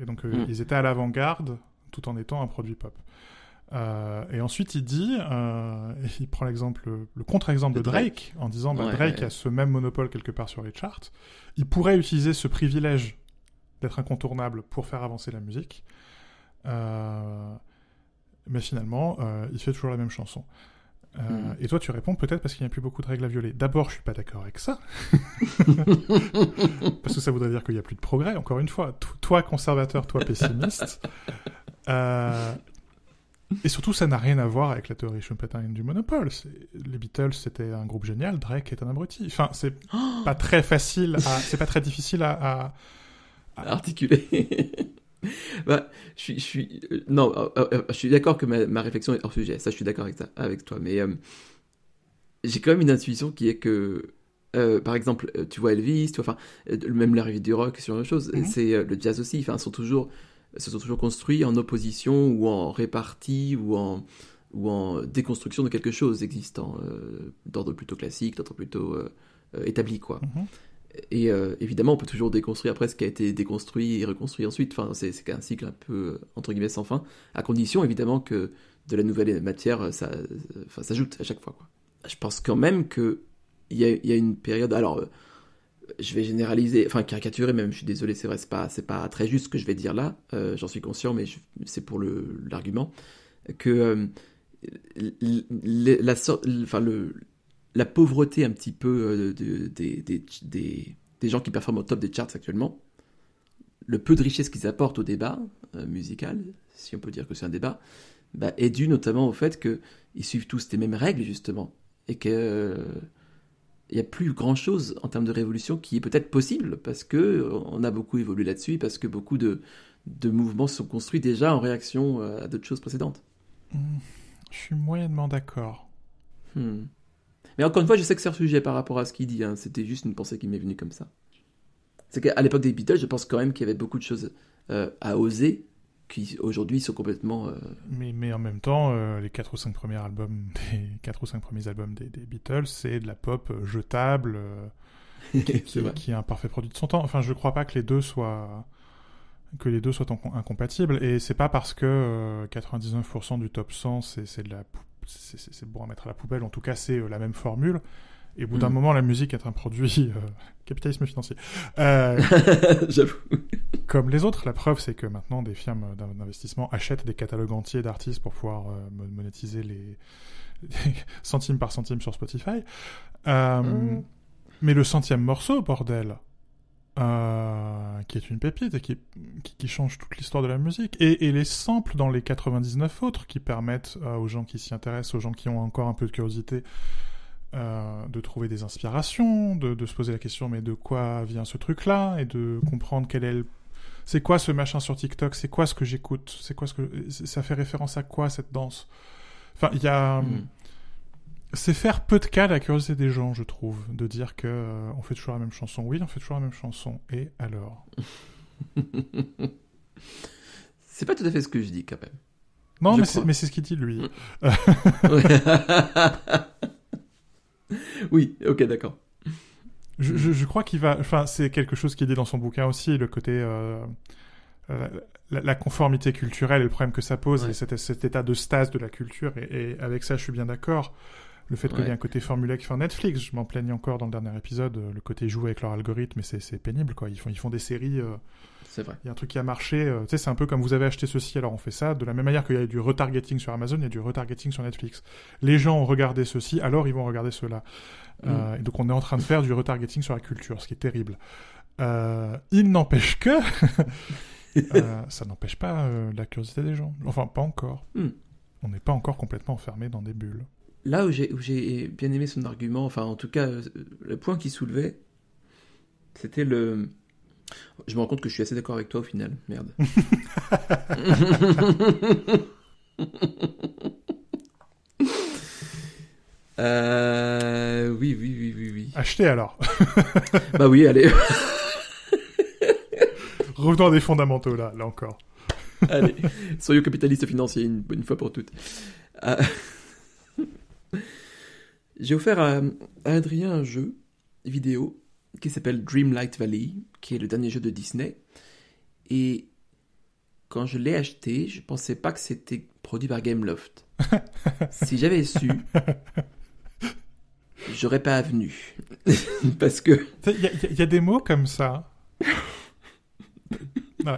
Et donc euh, mm. ils étaient à l'avant-garde tout en étant un produit pop. et ensuite il dit, il prend l'exemple, le contre-exemple de Drake, en disant bah, Drake a ce même monopole quelque part sur les charts, il pourrait utiliser ce privilège d'être incontournable pour faire avancer la musique. Euh, mais finalement, euh, il fait toujours la même chanson. Euh, hmm. Et toi, tu réponds peut-être parce qu'il n'y a plus beaucoup de règles à violer. D'abord, je suis pas d'accord avec ça. parce que ça voudrait dire qu'il n'y a plus de progrès, encore une fois. toi, conservateur, toi, pessimiste. Et surtout, ça n'a rien à voir avec la théorie Schumpeterienne du monopole. Les Beatles, c'était un groupe génial. Drake est un abruti. Enfin, c'est pas très facile, c'est pas très difficile à... articuler. bah, je suis, je suis euh, non, euh, euh, je suis d'accord que ma, réflexion est hors sujet. Ça, je suis d'accord avec, avec toi. Mais j'ai quand même une intuition qui est que, par exemple, tu vois Elvis, tu vois, enfin, même l'arrivée du rock, sur une chose c'est le jazz aussi. Enfin, sont toujours, se sont toujours construits en opposition ou en répartie ou en ou en déconstruction de quelque chose existant d'ordre plutôt classique, d'ordre plutôt établi, quoi. Mhm. Et euh, évidemment, on peut toujours déconstruire après ce qui a été déconstruit et reconstruit ensuite. Enfin, c'est un cycle un peu, euh, entre guillemets, sans fin, à condition évidemment que de la nouvelle matière euh, ça, s'ajoute à chaque fois. Quoi. Je pense quand même qu'il y a, y a une période. Alors, je vais généraliser, enfin caricaturer même, je suis désolé, c'est vrai, c'est pas, c'est pas très juste ce que je vais dire là, j'en suis conscient, mais c'est pour l'argument, que la, enfin, le, la pauvreté un petit peu euh, des, des, des, des, gens qui performent au top des charts actuellement, le peu de richesse qu'ils apportent au débat euh, musical, si on peut dire que c'est un débat, bah, est dû notamment au fait qu'ils suivent tous les mêmes règles, justement, et que... il n'y a plus grand-chose en termes de révolution qui est peut-être possible, parce que euh, on a beaucoup évolué là-dessus, parce que beaucoup de, de mouvements sont construits déjà en réaction à d'autres choses précédentes. Mmh. je suis moyennement d'accord. Hmm. Mais encore une fois, je sais que c'est un sujet par rapport à ce qu'il dit, hein. c'était juste une pensée qui m'est venue comme ça. C'est qu'à l'époque des Beatles, je pense quand même qu'il y avait beaucoup de choses euh, à oser qui aujourd'hui sont complètement. Euh, mais, mais, en même temps, euh, les 4 ou 5 premiers albums des, quatre ou cinq premiers albums des, Beatles, c'est de la pop jetable qui, est un parfait produit de son temps. Enfin, je crois pas que les deux soient que les deux soient incompatibles et c'est pas parce que 99% du top 100 c'est de la c'est bon à mettre à la poubelle, en tout cas c'est euh, la même formule. Et au bout d'un mm. moment, la musique est un produit euh, capitalisme financier. Euh, J'avoue. Comme les autres, la preuve, c'est que maintenant, des firmes d'investissement achètent des catalogues entiers d'artistes pour pouvoir monétiser les, centimes par centime sur Spotify. Mm. Mais le centième morceau, bordel, euh, qui est une pépite et qui, qui, change toute l'histoire de la musique, et, et, les samples dans les 99 autres qui permettent euh, aux gens qui s'y intéressent, aux gens qui ont encore un peu de curiosité, euh, de trouver des inspirations, de, de, se poser la question mais de quoi vient ce truc-là, et de comprendre quel est le... C'est quoi ce machin sur TikTok C'est quoi ce que j'écoute C'est quoi ce que ça fait référence à quoi cette danse Enfin, il y a mm c'est faire peu de cas la curiosité des gens, je trouve, de dire que euh, on fait toujours la même chanson. Oui, on fait toujours la même chanson. Et alors C'est pas tout à fait ce que je dis quand même. Non, mais c'est ce qu'il dit lui. Mm. oui, ok, d'accord. Mm. Je, crois qu'il va. Enfin, c'est quelque chose qui est dit dans son bouquin aussi, le côté. Euh, euh, la, conformité culturelle et le problème que ça pose, et cet, état de stase de la culture, et avec ça, je suis bien d'accord. Le fait qu'il y ait un côté formulaire sur Netflix, je m'en plaigne encore dans le dernier épisode, euh, le côté jouer avec leur algorithme, mais c'est pénible quoi. Ils font, ils font des séries. Euh, c'est vrai. Il y a un truc qui a marché. Euh, tu sais, c'est un peu comme vous avez acheté ceci, alors on fait ça. De la même manière qu'il y a du retargeting sur Amazon, il y a du retargeting sur Netflix. Les gens ont regardé ceci, alors ils vont regarder cela. Mm. et donc on est en train de faire du retargeting sur la culture, ce qui est terrible. il n'empêche que ça n'empêche pas la curiosité des gens. Enfin, pas encore. Mm. On n'est pas encore complètement enfermé dans des bulles là où j'ai bien aimé son argument, enfin en tout cas le point qu'il soulevait, c'était le... Je me rends compte que je suis assez d'accord avec toi au final, merde. oui, oui, oui, oui, oui. Achetez alors. bah oui, allez. Revenons à des fondamentaux là, là encore. allez, soyons capitalistes financiers une, fois pour toutes. J'ai offert à, Adrien un jeu vidéo qui s'appelle Dreamlight Valley, qui est le dernier jeu de Disney. Et quand je l'ai acheté, je pensais pas que c'était produit par Gameloft. si j'avais su, j'aurais pas venu. Parce que. Il y, a des mots comme ça.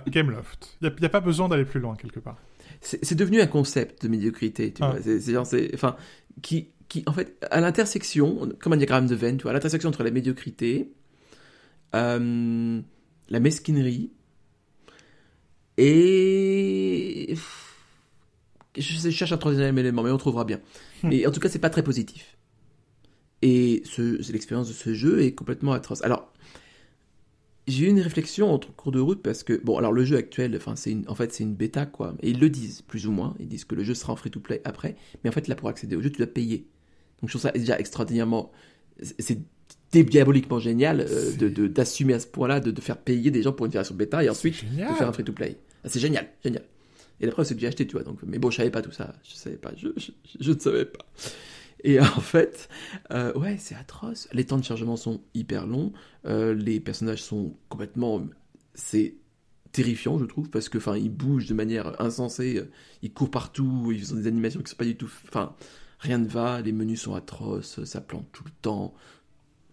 Gameloft. Il n'y a pas besoin d'aller plus loin quelque part c'est devenu un concept de médiocrité, tu ah. vois. C'est genre, c'est, enfin, qui, qui, en fait, à l'intersection, comme un diagramme de Venn, tu vois, à l'intersection entre la médiocrité, euh, la mesquinerie et je cherche un troisième élément, mais on trouvera bien. Mais hmm. en tout cas, c'est pas très positif. Et ce, l'expérience de ce jeu est complètement atroce. Alors, j'ai eu une réflexion en cours de route parce que, bon, alors le jeu actuel, enfin, c'est en fait, c'est une bêta, quoi. Et ils le disent, plus ou moins. Ils disent que le jeu sera en free-to-play après. Mais en fait, là, pour accéder au jeu, tu dois payer. Donc, je trouve ça déjà extraordinairement. C'est diaboliquement génial euh, de d'assumer à ce point-là, de, de, faire payer des gens pour une version bêta et ensuite de faire un free-to-play. Ah, c'est génial, génial. Et d'après, c'est c'est que j'ai acheté, tu vois. Donc, mais bon, je savais pas tout ça. Je savais pas. Je, je, je ne savais pas. Et en fait, euh, ouais, c'est atroce. Les temps de chargement sont hyper longs. Euh, les personnages sont complètement. C'est terrifiant, je trouve, parce que, enfin, ils bougent de manière insensée. Ils courent partout. Ils font des animations qui sont pas du tout. Enfin, rien ne va. Les menus sont atroces. Ça plante tout le temps.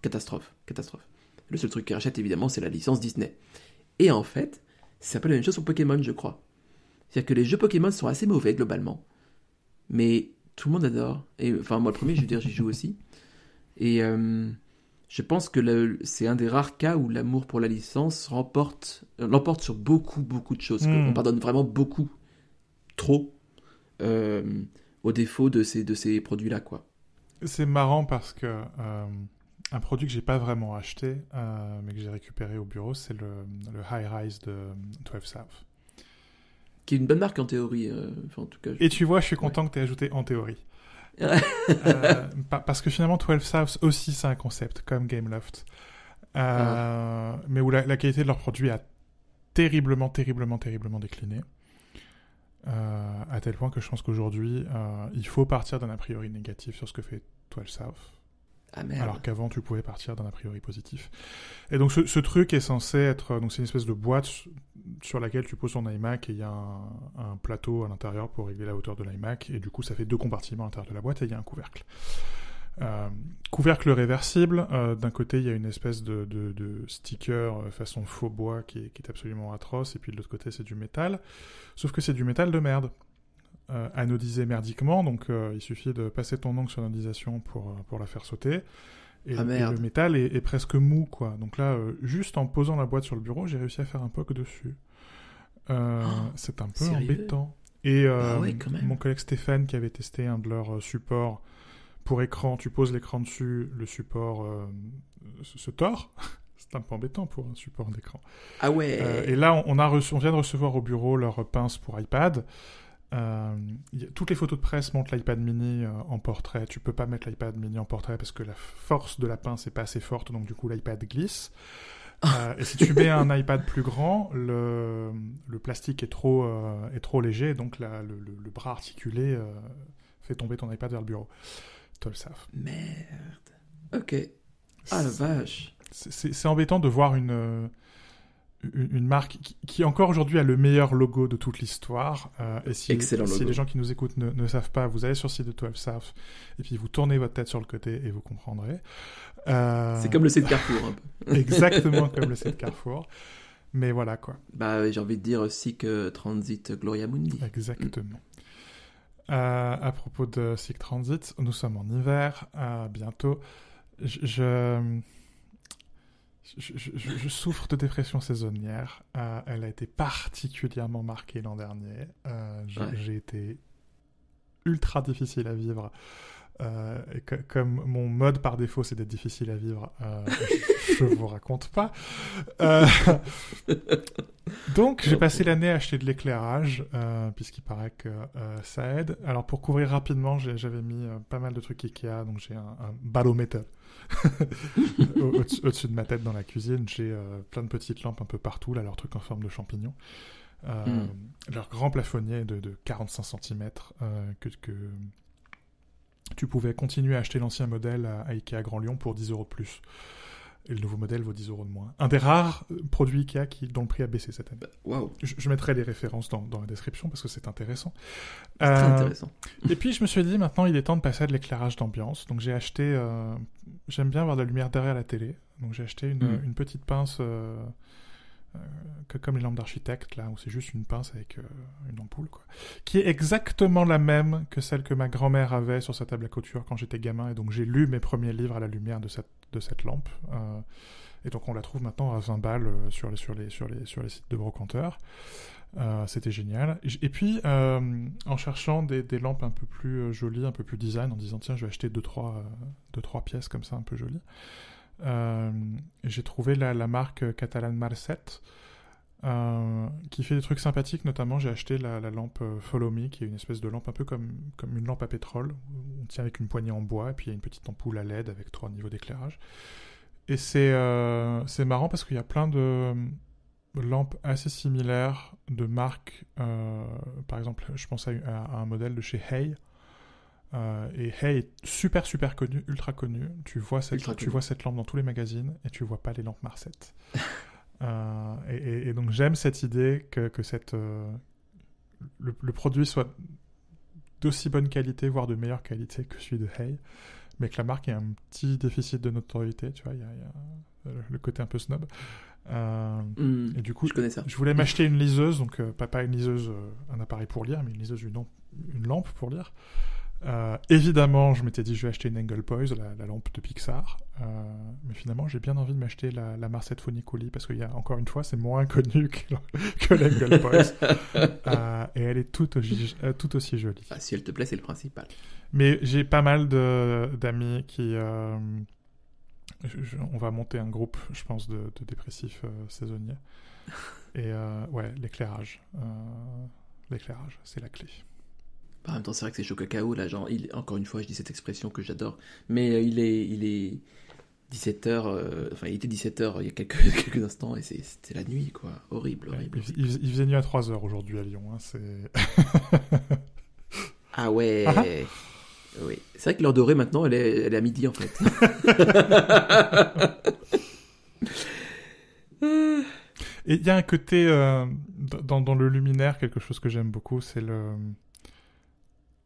Catastrophe. Catastrophe. Le seul truc qu'ils rachètent, évidemment, c'est la licence Disney. Et en fait, c'est un peu la même chose sur Pokémon, je crois. C'est-à-dire que les jeux Pokémon sont assez mauvais globalement. Mais tout le monde adore. Et enfin, moi, le premier, je veux dire, j'y joue aussi. Et euh, je pense que c'est un des rares cas où l'amour pour la licence l'emporte sur beaucoup, beaucoup de choses. Hmm. On pardonne vraiment beaucoup, trop, euh, au défaut de ces, de ces produits-là, quoi. C'est marrant parce que euh, un produit que j'ai pas vraiment acheté, mais que j'ai récupéré au bureau, c'est le, le High Rise de 12 South qui est une bonne marque en théorie. Euh, en tout cas, Et tu vois, je suis content que tu aies ajouté en théorie. Euh, parce que finalement, 12 South aussi, c'est un concept comme Gameloft. Euh, ah. Mais où la, qualité de leurs produits a terriblement, terriblement, terriblement décliné. à tel point que je pense qu'aujourd'hui, il faut partir d'un a priori négatif sur ce que fait 12 South. Ah, alors qu'avant, tu pouvais partir d'un a priori positif. Et donc, ce, truc est censé être. Donc, c'est une espèce de boîte sur laquelle tu poses ton iMac et il y a un, plateau à l'intérieur pour régler la hauteur de l'iMac. Et du coup, ça fait deux compartiments à l'intérieur de la boîte et il y a un couvercle. Euh, couvercle réversible. Euh, d'un côté, il y a une espèce de, sticker euh, façon faux bois qui est, absolument atroce, et puis de l'autre côté, c'est du métal. Sauf que c'est du métal de merde. Euh, anodisé merdiquement, donc euh, il suffit de passer ton ongle sur l'anodisation pour, euh, pour la faire sauter. Et, ah, le métal est, presque mou, quoi. Donc là, juste en posant la boîte sur le bureau, j'ai réussi à faire un POC dessus. Oh, c'est un peu embêtant. Et ah mon collègue Stéphane, qui avait testé un de leurs supports pour écran, tu poses l'écran dessus, le support se, tord. c'est un peu embêtant pour un support d'écran. Ah ouais. et là, on, a on vient de recevoir au bureau leur pince pour iPad. Euh, a, toutes les photos de presse montrent l'iPad mini euh, en portrait. Tu peux pas mettre l'iPad mini en portrait parce que la force de la pince n'est pas assez forte, donc du coup l'iPad glisse. Euh, et si tu mets un iPad plus grand, le, le plastique est trop, est trop léger, donc le, bras articulé fait tomber ton iPad vers le bureau. tu le savent. Merde. Ok. Ah la vache. C'est embêtant de voir une une marque qui, encore aujourd'hui a le meilleur logo de toute l'histoire. Euh, et si, les gens qui nous écoutent ne, savent pas, vous allez sur site de 12 South et puis vous tournez votre tête sur le côté et vous comprendrez. Euh, C'est comme le site Carrefour. Exactement comme le site Carrefour. Mais voilà quoi. Bah, j'ai envie de dire aussi euh, que Transit Gloria Mundi. Exactement. à propos de Sick Transit, nous sommes en hiver bientôt. je je, souffre de dépression saisonnière. Euh, elle a été particulièrement marquée l'an dernier. Euh, j'ai été ultra difficile à vivre euh, comme mon mode par défaut, c'est d'être difficile à vivre, euh, je vous raconte pas. Euh, donc, j'ai passé l'année à acheter de l'éclairage, puisqu'il paraît que ça aide. Alors, pour couvrir rapidement, j'avais mis pas mal de trucs Ikea, donc j'ai un, un, baromètre au-dessus de ma tête dans la cuisine. J'ai plein de petites lampes un peu partout, là, leurs trucs en forme de champignons. Hmm. Leur grand plafonnier de, de 45 cm que, que tu pouvais continuer à acheter l'ancien modèle à, Ikea Grand Lyon pour 10 euros de plus. Et le nouveau modèle vaut 10 euros de moins. Un des rares euh, produits Ikea qui, dont le prix a baissé cette année. Je, mettrai les références dans, la description parce que c'est intéressant. Euh, très intéressant. Et puis je me suis dit, maintenant il est temps de passer à de l'éclairage d'ambiance. Donc j'ai acheté, euh, j'aime bien avoir de la lumière derrière la télé. Donc j'ai acheté une, mm. petite pince euh, euh, que comme les lampes d'architecte, là, où c'est juste une pince avec euh, une ampoule, Qui est exactement la même que celle que ma grand-mère avait sur sa table à couture quand j'étais gamin. Et donc, j'ai lu mes premiers livres à la lumière de cette, lampe. Euh, et donc, on la trouve maintenant à 20 balles sur les, sur les, sur sites de brocanteurs. c'était génial. Et puis, en cherchant des, lampes un peu plus jolies, un peu plus design, en disant, tiens, je vais acheter 2-3 deux, trois, pièces comme ça, un peu jolies. Euh, j'ai trouvé la, marque Catalan Marcet. Euh, qui fait des trucs sympathiques, notamment j'ai acheté la, lampe euh, Follow Me, qui est une espèce de lampe un peu comme, comme une lampe à pétrole, on tient avec une poignée en bois, et puis il y a une petite ampoule à LED avec trois niveaux d'éclairage. Et c'est euh, marrant parce qu'il y a plein de lampes assez similaires de marques, par exemple je pense à, à un modèle de chez Hay, euh, et Hey est super super connu, ultra connu. Tu vois cette, tu vois cette lampe dans tous les magazines et tu vois pas les lampes Marset. Euh, et, donc j'aime cette idée que, que cette, euh, le, produit soit d'aussi bonne qualité, voire de meilleure qualité que celui de Hey, mais que la marque ait un petit déficit de notoriété. Tu vois, il y, a le côté un peu snob. Hmm, et du coup, je, connais je voulais m'acheter une liseuse, donc pas, pas, une liseuse, un appareil pour lire, mais une liseuse, une lampe pour lire. Euh, évidemment, je m'étais dit je vais acheter une Angle Poise, la, lampe de Pixar. Euh, mais finalement, j'ai bien envie de m'acheter la, Marcette Fonicoli parce qu'il y a encore une fois, c'est moins connu que, que l'Angle Poise. Euh, et elle est tout aussi, aussi jolie. Ah, si elle te plaît, c'est le principal. Mais j'ai pas mal d'amis qui. on va monter un groupe, je pense, de dépressifs saisonniers. Et ouais, l'éclairage. l'éclairage, c'est la clé en même temps, c'est vrai que c'est chaud cacao, là, genre, encore une fois, je dis cette expression que j'adore, mais euh, il est, il est 17h, euh, enfin, il était 17h il y a quelques, quelques instants, et c'était la nuit, quoi. Horrible, horrible. Il, faisait nuit à 3h aujourd'hui à Lyon, hein, c'est... ah ouais ah ah. oui. C'est vrai que l'heure dorée maintenant, elle est, elle est à midi en fait. et il y a un côté euh, dans le luminaire, quelque chose que j'aime beaucoup, c'est le,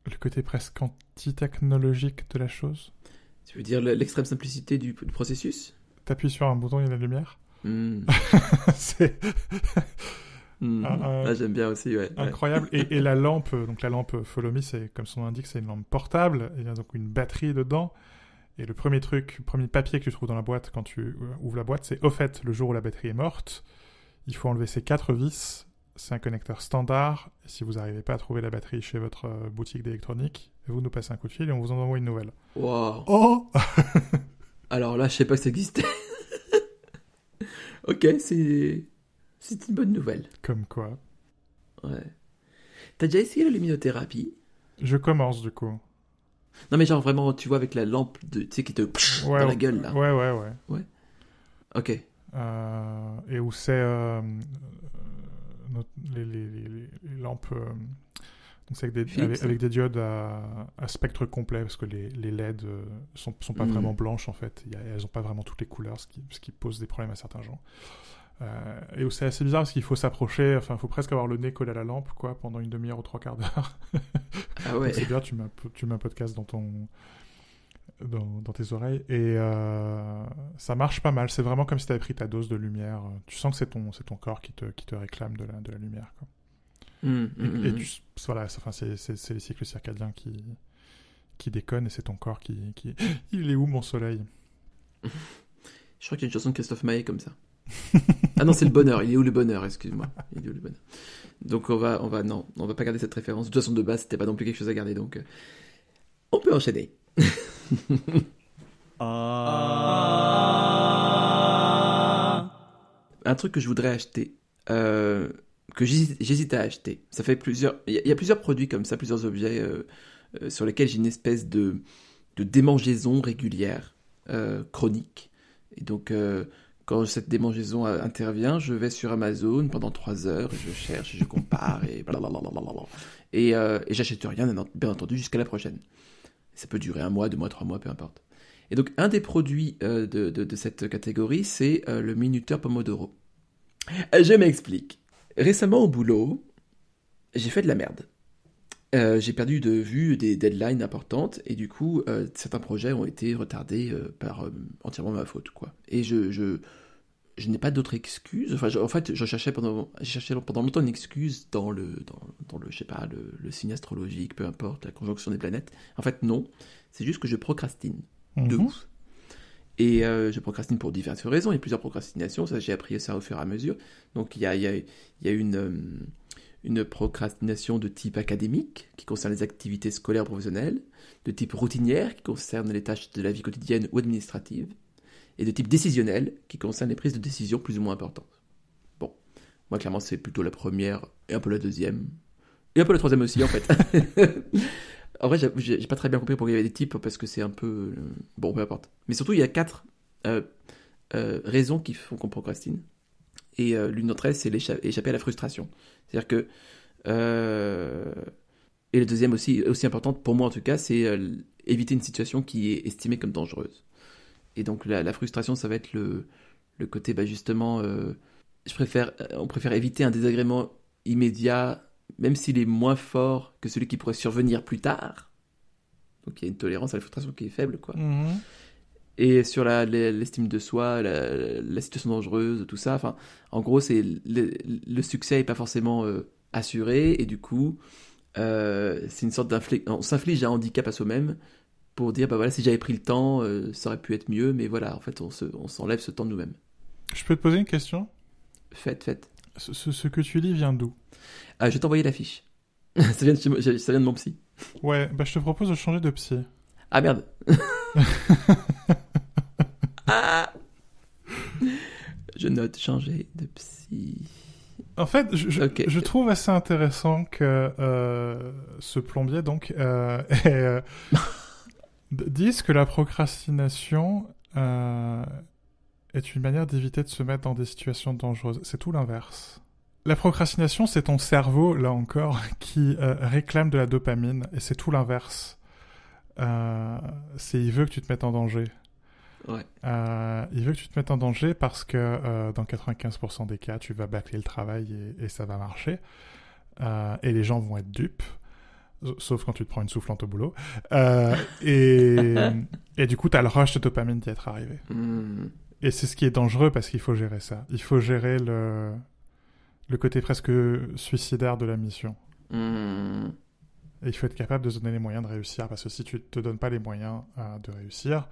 le côté presque anti-technologique de la chose. Tu veux dire l'extrême simplicité du, processus processus T'appuies sur un bouton, il y a la lumière. Hmm. Hmm. Ah, j'aime bien aussi, ouais. Incroyable. Et, la lampe, donc la lampe Follow comme son nom l'indique, c'est une lampe portable. Il y a donc une batterie dedans. Et le premier truc, le premier papier que tu trouves dans la boîte quand tu euh, ouvres la boîte, c'est au fait, le jour où la batterie est morte, il faut enlever ces quatre vis c'est un connecteur standard. Si vous n'arrivez pas à trouver la batterie chez votre euh, boutique d'électronique, vous nous passez un coup de fil et on vous en envoie une nouvelle. Wow. Oh Alors là, je sais pas que ça existait. ok, c'est... c'est une bonne nouvelle. Comme quoi. Ouais. T'as déjà essayé la luminothérapie Je commence du coup. Non mais genre vraiment, tu vois avec la lampe de, tu sais qui te ouais, la gueule là. Ouais ouais ouais. Ouais. Ok. Euh, et où c'est euh, les, lampes. Euh, donc avec, des, diodes à, spectre complet, parce que les, LED euh, ne sont, pas mm. vraiment blanches en fait. elles n'ont pas vraiment toutes les couleurs, ce qui, pose des problèmes à certains gens. Euh, et c'est assez bizarre parce qu'il faut s'approcher, enfin, il faut presque avoir le nez collé à la lampe, quoi, pendant une demi-heure ou trois quarts d'heure. Ah c'est bien, tu tu mets un podcast dans ton, dans, tes oreilles et euh, ça marche pas mal. C'est vraiment comme si tu avais pris ta dose de lumière. Euh, tu sens que c'est ton, c'est ton corps qui te, qui te réclame de la, de la lumière. Mmh, mmh, et, mmh. voilà, c'est, enfin, c'est, c'est, les cycles circadiens qui, qui déconnent et c'est ton corps qui, qui. Il est où mon soleil Je crois qu'il y a une chanson de Christophe Maé comme ça. ah non, c'est le bonheur. Il est où le bonheur Excuse-moi. Il est où le bonheur Donc on va, on va, non, on va pas garder cette référence. De toute façon, de base, c'était pas non plus quelque chose à garder. Donc euh, on peut enchaîner. Ah. Ah. Un truc que je voudrais acheter, euh, que j'hésite à acheter. Ça fait plusieurs. Il y, a plusieurs produits comme ça, plusieurs objets euh, euh, sur lesquels j'ai une espèce de, démangeaison régulière, chronique. Et donc, quand cette démangeaison intervient, je vais sur Amazon pendant 3 heures, je cherche, je compare, et et j'achète rien, bien entendu, jusqu'à la prochaine. Ça peut durer un mois, deux mois, trois mois, peu importe. Et donc, un des produits euh, de, cette catégorie, c'est euh, le minuteur Pomodoro. Euh, je m'explique. Récemment au boulot, j'ai fait de la merde. j'ai perdu de vue des deadlines importantes et du coup, certains projets ont été retardés par entièrement ma faute, quoi. Et je, je n'ai pas d'autre excuse. Enfin, en fait, je cherchais pendant, cherché pendant longtemps une excuse dans le, dans, le, je sais pas, le, signe astrologique, peu importe, la conjonction des planètes. En fait, non. C'est juste que je procrastine. Mhm. De ouf. Et euh, je procrastine pour diverses raisons. Il y a plusieurs procrastinations. Ça, j'ai appris ça au fur et à mesure. Donc, il y a, il une, euh, une procrastination de type académique, qui concerne les activités scolaires professionnelles, de type routinière, qui concerne les tâches de la vie quotidienne ou administrative et de type décisionnel qui concerne les prises de décision plus ou moins importantes. Bon, moi clairement c'est plutôt la première et un peu la deuxième. Et un peu la troisième aussi en fait. en vrai j'ai pas très bien compris pourquoi il y avait des types parce que c'est un peu... Euh, bon, peu importe. Mais surtout il y a quatre euh, euh, raisons qui font qu'on procrastine. Et l'une d'entre elles c'est échapper à la frustration. C'est-à-dire que... Et la deuxième aussi, aussi importante pour moi en tout cas, c'est éviter une situation qui est estimée comme dangereuse. Et donc la, la, frustration, ça va être le, le côté, bah, justement, euh, je préfère, euh, on préfère éviter un désagrément immédiat, même s'il est moins fort que celui qui pourrait survenir plus tard. Donc il y a une tolérance à la frustration qui est faible, quoi. Mhm. Et sur l'estime de soi, la, situation dangereuse, tout ça, enfin, en gros, c'est le, succès n'est pas forcément euh, assuré, et du coup, c'est une sorte On s'inflige un handicap à soi-même pour dire, bah voilà, si j'avais pris le temps, euh, ça aurait pu être mieux, mais voilà, en fait, on s'enlève se, on ce temps de nous-mêmes. Je peux te poser une question Faites, faites. Ce, que tu lis vient d'où ah, Je vais t'envoyer la fiche. ça, vient de, ça vient de mon psy. Ouais, bah je te propose de changer de psy. Ah merde ah. Je note changer de psy. En fait, je, je, trouve assez intéressant que euh, ce plombier, donc, euh, euh disent que la procrastination euh, est une manière d'éviter de se mettre dans des situations dangereuses. C'est tout l'inverse. La procrastination, c'est ton cerveau, là encore, qui euh, réclame de la dopamine, et c'est tout l'inverse. Euh, c'est il veut que tu te mettes en danger. Ouais. il veut que tu te mettes en danger parce que dans 95% des cas, tu vas bâcler le travail et, ça va marcher. et les gens vont être dupes sauf quand tu te prends une soufflante au boulot. Euh, et, du coup, tu as le rush de dopamine d'y être arrivé. Hmm. Et c'est ce qui est dangereux parce qu'il faut gérer ça. Il faut gérer le, le côté presque suicidaire de la mission. Hmm. Et il faut être capable de se donner les moyens de réussir parce que si tu te donnes pas les moyens euh, de réussir,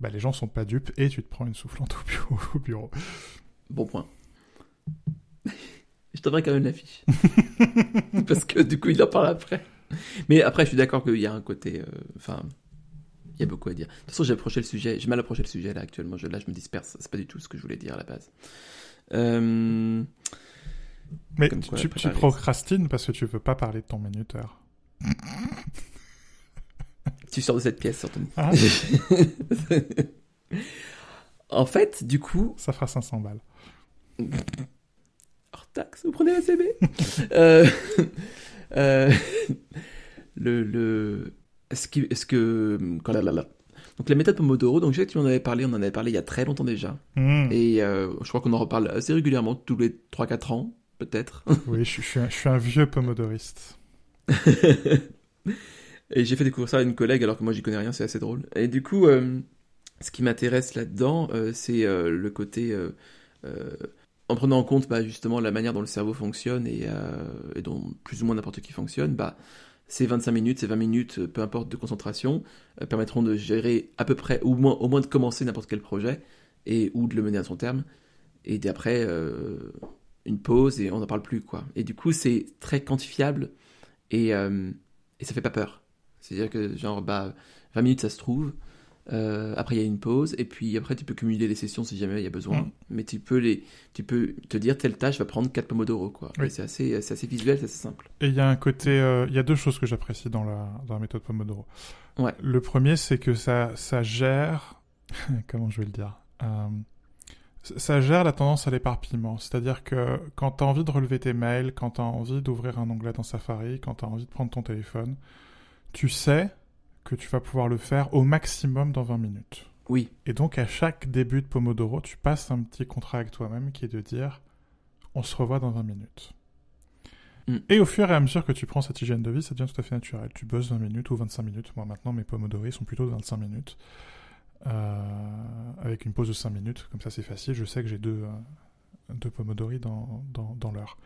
bah, les gens sont pas dupes et tu te prends une soufflante au bureau. Au bureau. Bon point. Je t'envoie quand même l'affiche. parce que du coup, il en parle après. Mais après, je suis d'accord qu'il y a un côté. Euh, enfin, il y a beaucoup à dire. De toute façon, j'ai approché le sujet. J'ai mal approché le sujet là actuellement. Je, là, je me disperse. C'est pas du tout ce que je voulais dire à la base. Euh... Mais tu, procrastines parce que tu veux pas parler de ton minuteur. tu sors de cette pièce, surtout. Ah. en fait, du coup. Ça fera 500 balles. Hors vous prenez la CB. Euh, euh, le, le, ce, ce que. Quand, là, là, là. Donc la méthode Pomodoro, donc je tu en avait parlé, on en avait parlé il y a très longtemps déjà. Mm. Et euh, je crois qu'on en reparle assez régulièrement, tous les 3-4 ans, peut-être. oui, je, suis un, je, suis un, vieux pomodoriste. et j'ai fait découvrir ça à une collègue alors que moi j'y connais rien, c'est assez drôle. Et du coup, euh, ce qui m'intéresse là-dedans, c'est le côté en prenant en compte bah, justement la manière dont le cerveau fonctionne euh, et, dont plus ou moins n'importe qui fonctionne, bah, ces 25 minutes, ces 20 minutes, euh, peu importe de concentration, euh, permettront de gérer à peu près, ou au moins de commencer n'importe quel projet, et ou de le mener à son terme, et d'après une pause et on n'en parle plus quoi. Et du coup c'est très quantifiable et, et ça fait pas peur. C'est-à-dire que genre 20 bah, minutes ça se trouve, euh, après, il y a une pause, et puis après, tu peux cumuler les sessions si jamais il y a besoin. Mm. Mais tu peux, les, tu peux te dire, telle tâche va prendre 4 pomodoro. quoi. C'est assez, assez visuel, c'est assez simple. Et il y a un côté. Euh, il y a deux choses que j'apprécie dans la, dans la méthode pomodoro. Le premier, c'est que ça, ça gère. Comment je vais le dire euh, Ça gère la tendance à l'éparpillement. C'est-à-dire que quand tu as envie de relever tes mails, quand tu as envie d'ouvrir un onglet dans Safari, quand tu as envie de prendre ton téléphone, tu sais que tu vas pouvoir le faire au maximum dans 20 minutes. Oui. Et donc à chaque début de Pomodoro, tu passes un petit contrat avec toi-même qui est de dire on se revoit dans 20 minutes. Mm. Et au fur et à mesure que tu prends cette hygiène de vie, ça devient tout à fait naturel. Tu bosses 20 minutes ou 25 minutes. Moi maintenant, mes Pomodori sont plutôt 25 minutes. Euh, avec une pause de 5 minutes, comme ça c'est facile. Je sais que j'ai deux, euh, deux Pomodori dans, dans, dans l'heure.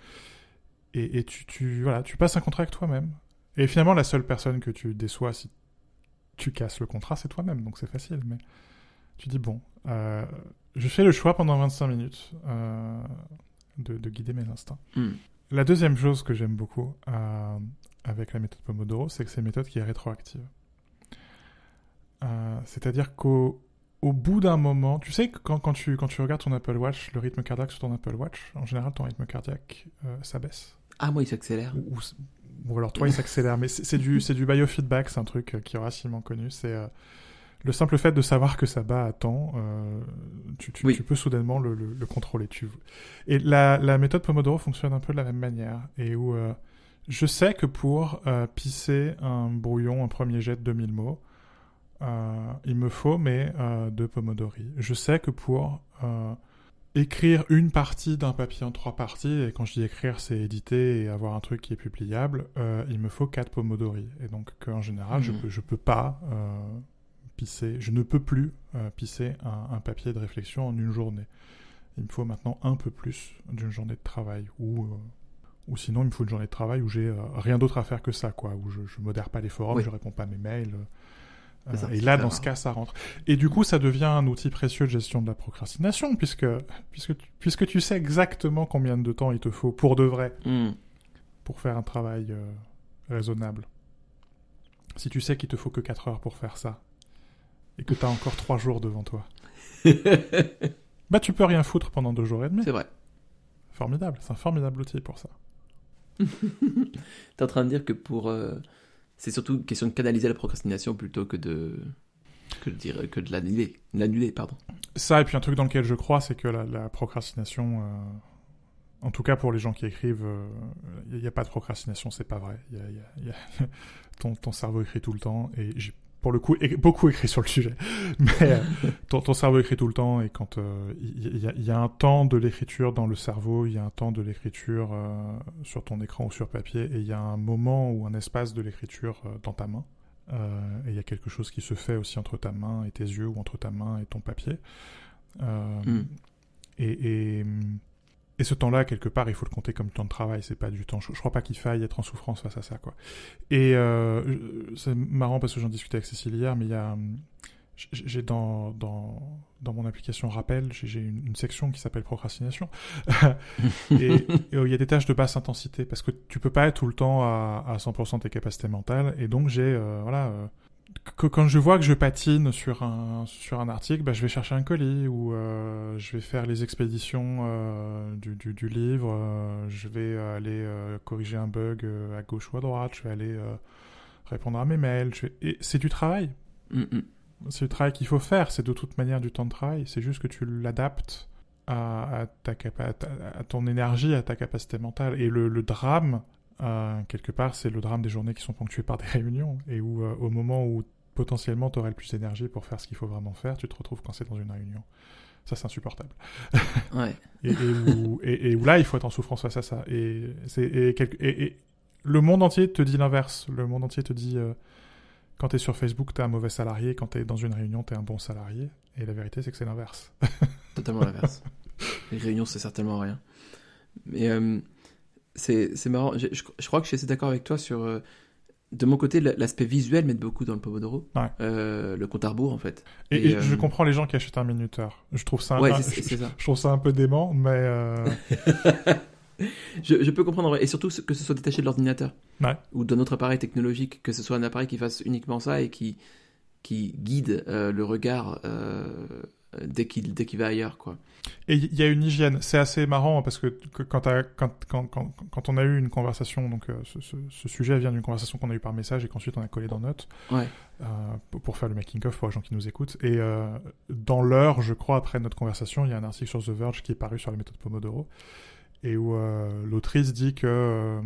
Et, et tu, tu, voilà, tu passes un contrat avec toi-même. Et finalement, la seule personne que tu déçois si tu casses le contrat, c'est toi-même, donc c'est facile. Mais tu dis, bon, euh, je fais le choix pendant 25 minutes euh, de, guider mes instincts. Hmm. La deuxième chose que j'aime beaucoup euh, avec la méthode Pomodoro, c'est que c'est une méthode qui est rétroactive. C'est-à-dire qu'au bout d'un moment, tu sais que quand, tu, quand tu regardes ton Apple Watch, le rythme cardiaque sur ton Apple Watch, en général, ton rythme cardiaque, ça baisse. Ah, moi, il s'accélère. Bon, alors toi, il s'accélère. Mais c'est du, du biofeedback, c'est un truc euh, qui est racinement connu. C'est euh, le simple fait de savoir que ça bat à temps, euh, tu, tu, peux soudainement le, le, contrôler. Tu... Et la, la, méthode Pomodoro fonctionne un peu de la même manière. Et où je sais que pour pisser un brouillon, un premier jet de 2000 mots, il me faut mes deux Pomodori. Je sais que pour écrire une partie d'un papier en trois parties, et quand je dis écrire, c'est éditer et avoir un truc qui est publiable, euh, il me faut quatre pomodori. Et donc, en général, je, hmm. peux pas euh, pisser, je ne peux plus euh, pisser un, papier de réflexion en une journée. Il me faut maintenant un peu plus d'une journée de travail, ou, ou sinon, il me faut une journée de travail où j'ai rien d'autre à faire que ça, quoi, où je, ne modère pas les forums, je réponds pas à mes mails. Euh, et là, dans ce cas, ça rentre. Et du coup, ça devient un outil précieux de gestion de la procrastination, puisque, puisque, tu, puisque tu sais exactement combien de temps il te faut pour de vrai, hmm. pour faire un travail euh, raisonnable. Si tu sais qu'il te faut que 4 heures pour faire ça, et que tu as encore 3 jours devant toi, bah tu peux rien foutre pendant 2 jours et demi. C'est vrai. Formidable, c'est un formidable outil pour ça. es en train de dire que pour... Euh, c'est surtout question de canaliser la procrastination plutôt que de que de dire que de l'annuler, l'annuler pardon. Ça et puis un truc dans lequel je crois, c'est que la, procrastination, euh, en tout cas pour les gens qui écrivent, il euh, n'y a pas de procrastination, c'est pas vrai. ton, ton, cerveau écrit tout le temps et pour le coup, beaucoup écrit sur le sujet. Mais euh, ton, cerveau écrit tout le temps, et quand il euh, y, a un temps de l'écriture dans le cerveau, il y a un temps de l'écriture euh, sur ton écran ou sur papier, et il y a un moment ou un espace de l'écriture dans ta main. et il y a quelque chose qui se fait aussi entre ta main et tes yeux, ou entre ta main et ton papier. Hmm. Et, et et ce temps-là, quelque part, il faut le compter comme temps de travail, c'est pas du temps. Je, crois pas qu'il faille être en souffrance face à ça, quoi. Et euh, c'est marrant parce que j'en discutais avec Cécile hier, mais il y a, hum, j'ai dans, dans, dans mon application rappel, j'ai une, section qui s'appelle procrastination. et, oh, il y a des tâches de basse intensité parce que tu peux pas être tout le temps à, à 100% tes capacités mentales. Et donc j'ai euh, voilà euh, quand je vois que je patine sur un, sur un article, bah, je vais chercher un colis ou euh, je vais faire les expéditions euh, du, du, livre, euh, je vais aller corriger un bug à gauche ou à droite, je vais aller répondre à mes mails. c'est du travail. C'est du travail qu'il faut faire, c'est de toute manière du temps de travail, c'est juste que tu l'adaptes à, ta, à ton énergie, à ta capacité mentale. Et le, le drame, euh, quelque part, c'est le drame des journées qui sont ponctuées par des réunions et où, euh, au moment où potentiellement tu aurais le plus d'énergie pour faire ce qu'il faut vraiment faire, tu te retrouves quand c'est dans une réunion. Ça, c'est insupportable. et, où, là, il faut être en souffrance face à ça. Et, c'est, le monde entier te dit l'inverse. Le monde entier te dit euh, quand tu es sur Facebook, tu as un mauvais salarié. Quand tu es dans une réunion, tu es un bon salarié. Et la vérité, c'est que c'est l'inverse. Totalement l'inverse. Les réunions, c'est certainement rien. Mais c'est marrant. Je, je, crois que je suis assez d'accord avec toi sur. Euh, de mon côté, l'aspect visuel m'aide beaucoup dans le Pomodoro. Euh, le compte à rebours, en fait. Et, je euh, comprends les gens qui achètent un minuteur. Je trouve ça, un, trouve ça un peu dément, mais. je, peux comprendre. Et surtout que ce soit détaché de l'ordinateur. Ou d'un autre appareil technologique. Que ce soit un appareil qui fasse uniquement ça et qui, qui guide le regard dès qu'il dès qu'il va ailleurs quoi. Et il y a une hygiène, c'est assez marrant hein, parce que, quand, on a eu une conversation, donc euh, ce, sujet vient d'une conversation qu'on a eue par message et qu'ensuite on a collé dans notes euh, pour faire le making of pour les gens qui nous écoutent. Et euh, dans l'heure, je crois, après notre conversation, il y a un article sur The Verge qui est paru sur la méthode Pomodoro et où l'autrice dit que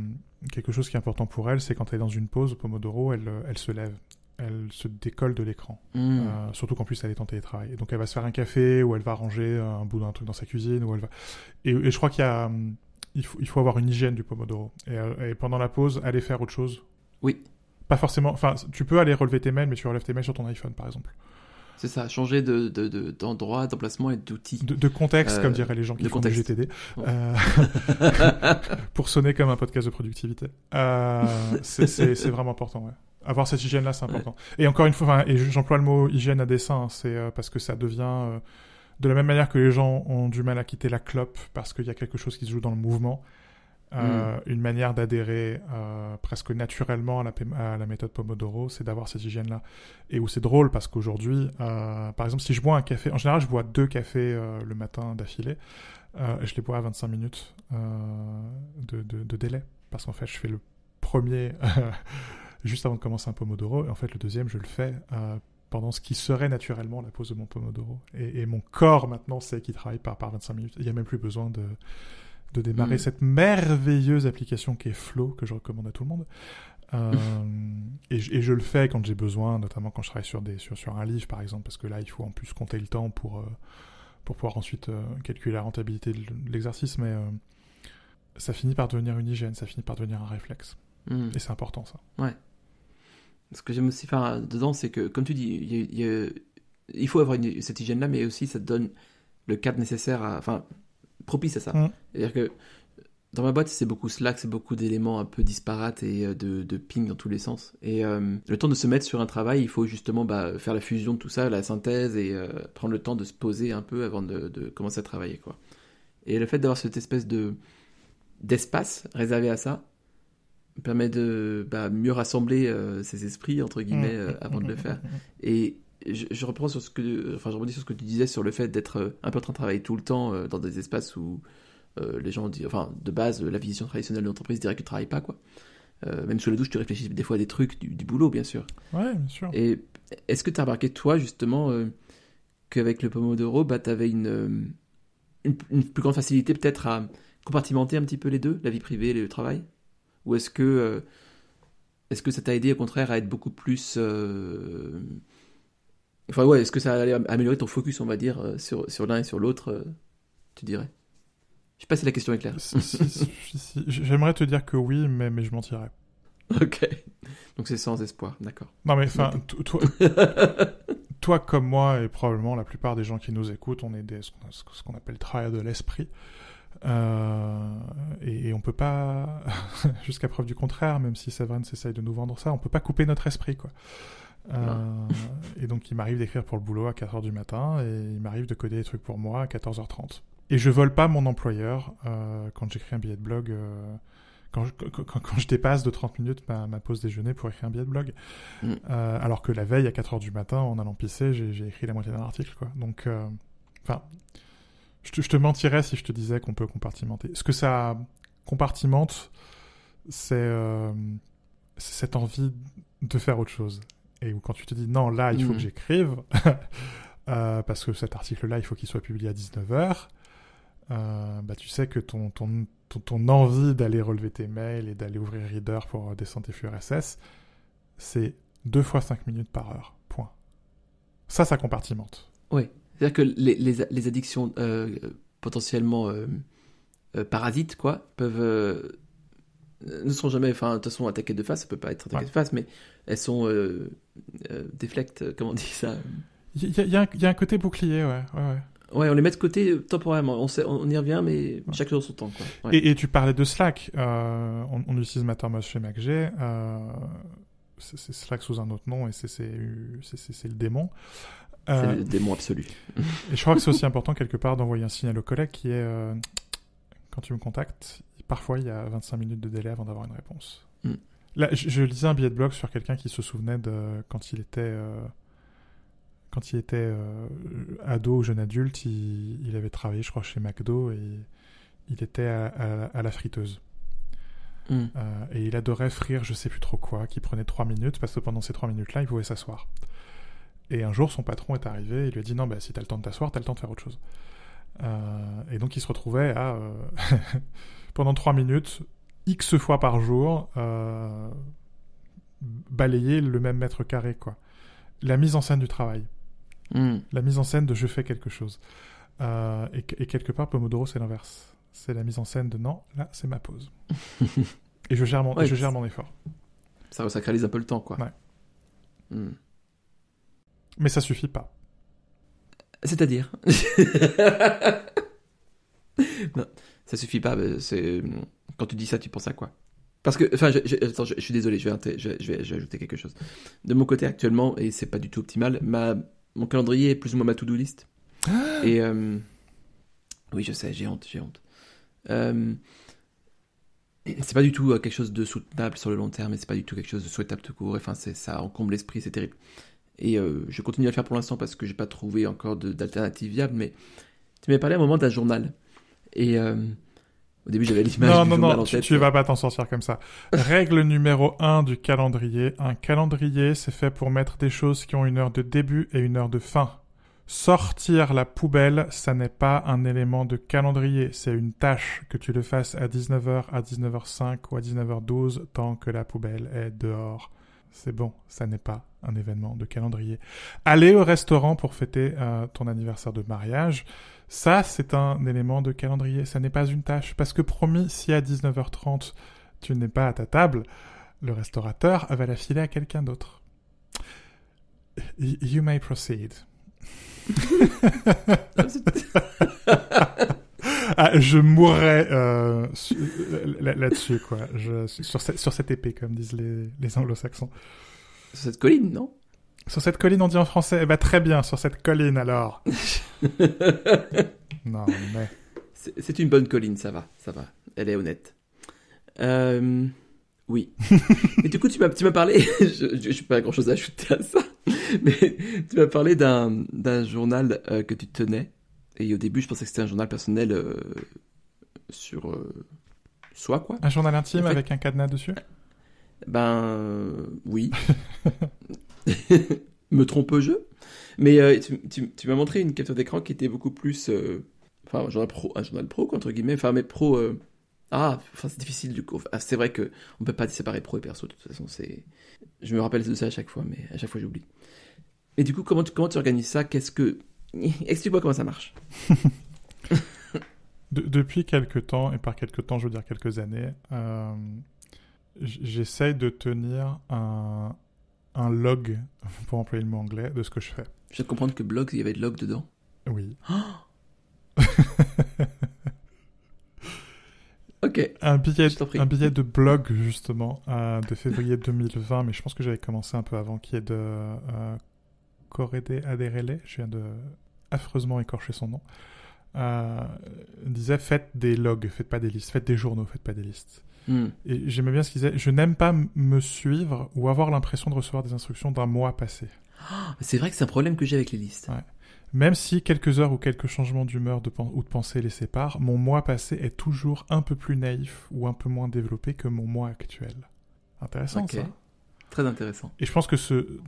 quelque chose qui est important pour elle, c'est quand elle est dans une pause Pomodoro, elle se lève elle se décolle de l'écran. Mm. Euh, surtout qu'en plus, elle est en télétravail. donc, elle va se faire un café ou elle va ranger un bout d'un truc dans sa cuisine. Ou elle va... et, je crois qu'il mm, il faut, avoir une hygiène du Pomodoro. Euh, et, pendant la pause, aller faire autre chose. Oui. Pas forcément. Enfin, tu peux aller relever tes mails, mais tu relèves tes mails sur ton iPhone, par exemple. C'est ça, changer d'endroit, de, de, d'emplacement et d'outil. De, contexte, comme euh, diraient les gens qui font du GTD, pour sonner comme un podcast de productivité. c'est vraiment important, ouais avoir cette hygiène là c'est important et encore une fois et j'emploie le mot hygiène à dessein hein, c'est euh, parce que ça devient euh, de la même manière que les gens ont du mal à quitter la clope parce qu'il y a quelque chose qui se joue dans le mouvement euh, mm. une manière d'adhérer presque naturellement à la, à la méthode Pomodoro c'est d'avoir cette hygiène là et où c'est drôle parce qu'aujourd'hui par exemple si je bois un café en général je bois deux cafés le matin d'affilée je les bois à 25 minutes de, de délai parce qu'en fait je fais le premier juste avant de commencer un Pomodoro. Et en fait, le deuxième, je le fais euh, pendant ce qui serait naturellement la pause de mon Pomodoro. Et, mon corps, maintenant, sait qu'il travaille par, 25 minutes. Il n'y a même plus besoin de, démarrer mm. cette merveilleuse application qui est Flow, que je recommande à tout le monde. Euh, et, je le fais quand j'ai besoin, notamment quand je travaille sur, des, sur, sur un livre, par exemple, parce que là, il faut en plus compter le temps pour, euh, pour pouvoir ensuite calculer la rentabilité de l'exercice. Mais ça finit par devenir une hygiène, ça finit par devenir un réflexe. Mm. Et c'est important ça. Ouais ce que j'aime aussi faire dedans, c'est que, comme tu dis, il, faut avoir cette hygiène-là, mais aussi ça te donne le cadre nécessaire, à, enfin, propice à ça. Mm. C'est-à-dire que dans ma boîte, c'est beaucoup Slack, c'est beaucoup d'éléments un peu disparates et euh, de, ping dans tous les sens. Et euh, le temps de se mettre sur un travail, il faut justement bah, faire la fusion de tout ça, la synthèse et euh, prendre le temps de se poser un peu avant de, de commencer à travailler. quoi. Et le fait d'avoir cette espèce de d'espace réservé à ça, permet de bah, mieux rassembler ces euh, ses esprits entre guillemets mm. euh, avant de le faire. Et je, reprends sur ce que, enfin, je rebondis sur ce que tu disais sur le fait d'être euh, un peu en train de travailler tout le temps dans des espaces où les gens disent, enfin, de base, la vision traditionnelle de l'entreprise dirait que tu travailles pas quoi. même sous la douche, tu réfléchis des fois à des trucs du, boulot, bien sûr. Ouais, bien sûr. Et est-ce que tu as remarqué, toi, justement, qu'avec le Pomodoro, bah, tu avais une, une plus grande facilité peut-être à compartimenter un petit peu les deux, la vie privée et le travail ou est-ce que, euh, est-ce que ça t'a aidé au contraire à être beaucoup plus. Euh, enfin, ouais, est-ce que ça a amélioré ton focus, on va dire, euh, sur, sur l'un et sur l'autre, tu dirais Je sais pas si la question est claire. Si, si, J'aimerais te dire que oui, mais, mais je mentirais. Ok. Donc c'est sans espoir, d'accord. Non, mais enfin, toi. toi comme moi et probablement la plupart des gens qui nous écoutent, on est des, ce qu'on appelle travailleurs de l'esprit. Euh, et, on peut pas, jusqu'à preuve du contraire, même si Severance essaye de nous vendre ça, on peut pas couper notre esprit, quoi. Euh, et donc il m'arrive d'écrire pour le boulot à 4h du matin et il m'arrive de coder des trucs pour moi à 14h30. Et je vole pas mon employeur euh, quand j'écris un billet de blog, quand je, quand, je, dépasse de 30 minutes ma, ma, pause déjeuner pour écrire un billet de blog. Mm. alors que la veille à 4h du matin, en allant pisser, j'ai écrit la moitié d'un article. Quoi. Donc, enfin, je te, mentirais si je te disais qu'on peut compartimenter. Ce que ça compartimente, c'est euh, cette envie de faire autre chose. Et quand tu te dis non, là, il faut mmh. que j'écrive, euh, parce que cet article-là, il faut qu'il soit publié à 19h, euh, bah, tu sais que ton, ton, envie d'aller relever tes mails et d'aller ouvrir Reader pour descendre tes flux RSS, c'est deux fois 5 minutes par heure. Point. Ça, ça compartimente. Oui. C'est-à-dire que les, les, addictions euh, potentiellement euh, euh, parasites, quoi, peuvent. ne sont jamais, enfin, de toute façon, attaquées de face, ça peut pas être attaquées de face, mais elles sont déflectes, comment on dit ça Il y, a un côté bouclier, ouais, ouais, on les met de côté temporairement. On, sait, on y revient, mais chaque jour son temps. Quoi. Et, tu parlais de Slack. on, utilise Mattermost chez MacG. c'est Slack sous un autre nom et c'est le démon. C'est le euh, démon absolu. Et je crois que c'est aussi important, quelque part, d'envoyer un signal au collègue qui est euh, quand tu me contactes, parfois il y a 25 minutes de délai avant d'avoir une réponse. Mm. Là, je, lisais un billet de blog sur quelqu'un qui se souvenait de quand il était euh, quand il était ado ou jeune adulte, il, avait travaillé, je crois, chez McDo et il était à, la friteuse. Mm. et il adorait frire, je sais plus trop quoi, qui prenait 3 minutes parce que pendant ces 3 minutes-là, il pouvait s'asseoir. Et un jour, son patron est arrivé et lui a dit Non, bah, si t'as le temps de t'asseoir, t'as le temps de faire autre chose. Euh, et donc, il se retrouvait à, euh, pendant trois minutes, X fois par jour, euh, balayer le même mètre carré. quoi. La mise en scène du travail. Hmm. La mise en scène de je fais quelque chose. Et, quelque part, Pomodoro, c'est l'inverse. C'est la mise en scène de non, là, c'est ma pause. et je gère mon, je gère mon effort. Ça resacralise un peu le temps, quoi. Ouais. Hmm. Mais ça suffit pas. C'est-à-dire Non, ça suffit pas. C'est... Quand tu dis ça, tu penses à quoi parce que, enfin, je, attends, je, suis désolé, je vais, ajouter quelque chose. De mon côté actuellement, et c'est pas du tout optimal, ma, mon calendrier est plus ou moins ma to-do list. Ah et euh, oui, je sais, j'ai honte, j'ai honte. Euh, c'est pas du tout euh, quelque chose de soutenable sur le long terme, et c'est pas du tout quelque chose de souhaitable tout court. Enfin, ça encombre l'esprit, c'est terrible. Et euh, je continue à le faire pour l'instant parce que j'ai pas trouvé encore d'alternative viable, mais tu m'avais parlé à un moment d'un journal. Et euh, au début, j'avais l'image non, non, non, Tu, vas pas t'en sortir comme ça. Règle numéro 1 du calendrier. Un calendrier, c'est fait pour mettre des choses qui ont une heure de début et une heure de fin. Sortir la poubelle, ça n'est pas un élément de calendrier, c'est une tâche que tu le fasses à 19h, à 19h05 ou à 19h12 tant que la poubelle est dehors. C'est bon, ça n'est pas un événement de calendrier. Aller au restaurant pour fêter euh, ton anniversaire de mariage, ça c'est un élément de calendrier, ça n'est pas une tâche. Parce que promis, si à 19h30 tu n'es pas à ta table, le restaurateur va la filer à quelqu'un d'autre. You may proceed. Ah, je mourrais euh, là-dessus, quoi. sur, cette, épée, comme disent les anglo-saxons. Sur cette colline, non Sur cette colline, on dit en français. Eh ben, très bien, sur cette colline, alors. non, mais... C'est une bonne colline, ça va, ça va. Elle est honnête. Euh... Oui. Mais du coup, tu m'as, parlé, je n'ai pas grand-chose à ajouter à ça, mais tu m'as parlé d'un, d'un journal euh, que tu tenais. Et au début, je pensais que c'était un journal personnel euh, sur euh, soi, quoi. Un journal intime avec un cadenas dessus ben euh, oui. Me trompe je jeu. Mais euh, tu, m'as montré une capture d'écran qui était beaucoup plus. Euh, enfin, un journal pro, un pro, entre guillemets. Enfin, mais pro. ah, enfin, c'est difficile du coup. Ah, c'est vrai que on peut pas séparer pro et perso, de toute façon. c'est... Je me rappelle de ça à chaque fois, mais à chaque fois j'oublie. Et du coup, comment tu, comment organises ça Qu'est-ce que. Explique-moi comment ça marche. depuis quelques temps, et par quelques temps je veux dire quelques années, j'essaye de tenir un, un log, pour employer le mot anglais, de ce que je fais. Je viens de comprendre que blog, il y avait de log dedans. Oui. ok. Un billet, un billet de blog, justement, euh, de février 2020, mais je pense que j'avais commencé un peu avant, qui est de euh, des je viens de affreusement écorcher son nom, euh, disait faites des logs, faites pas des listes, faites des journaux, faites pas des listes. Hmm. Et j'aimais bien ce qu'il disait. Je n'aime pas me suivre ou avoir l'impression de recevoir des instructions d'un mois passé. Ah, c'est vrai que c'est un problème que j'ai avec les listes. Même si quelques heures ou quelques changements d'humeur ou de pensée les séparent, mon mois passé est toujours un peu plus naïf ou un peu moins développé que mon mois actuel. Intéressant ça. Très intéressant. Et je pense que ce,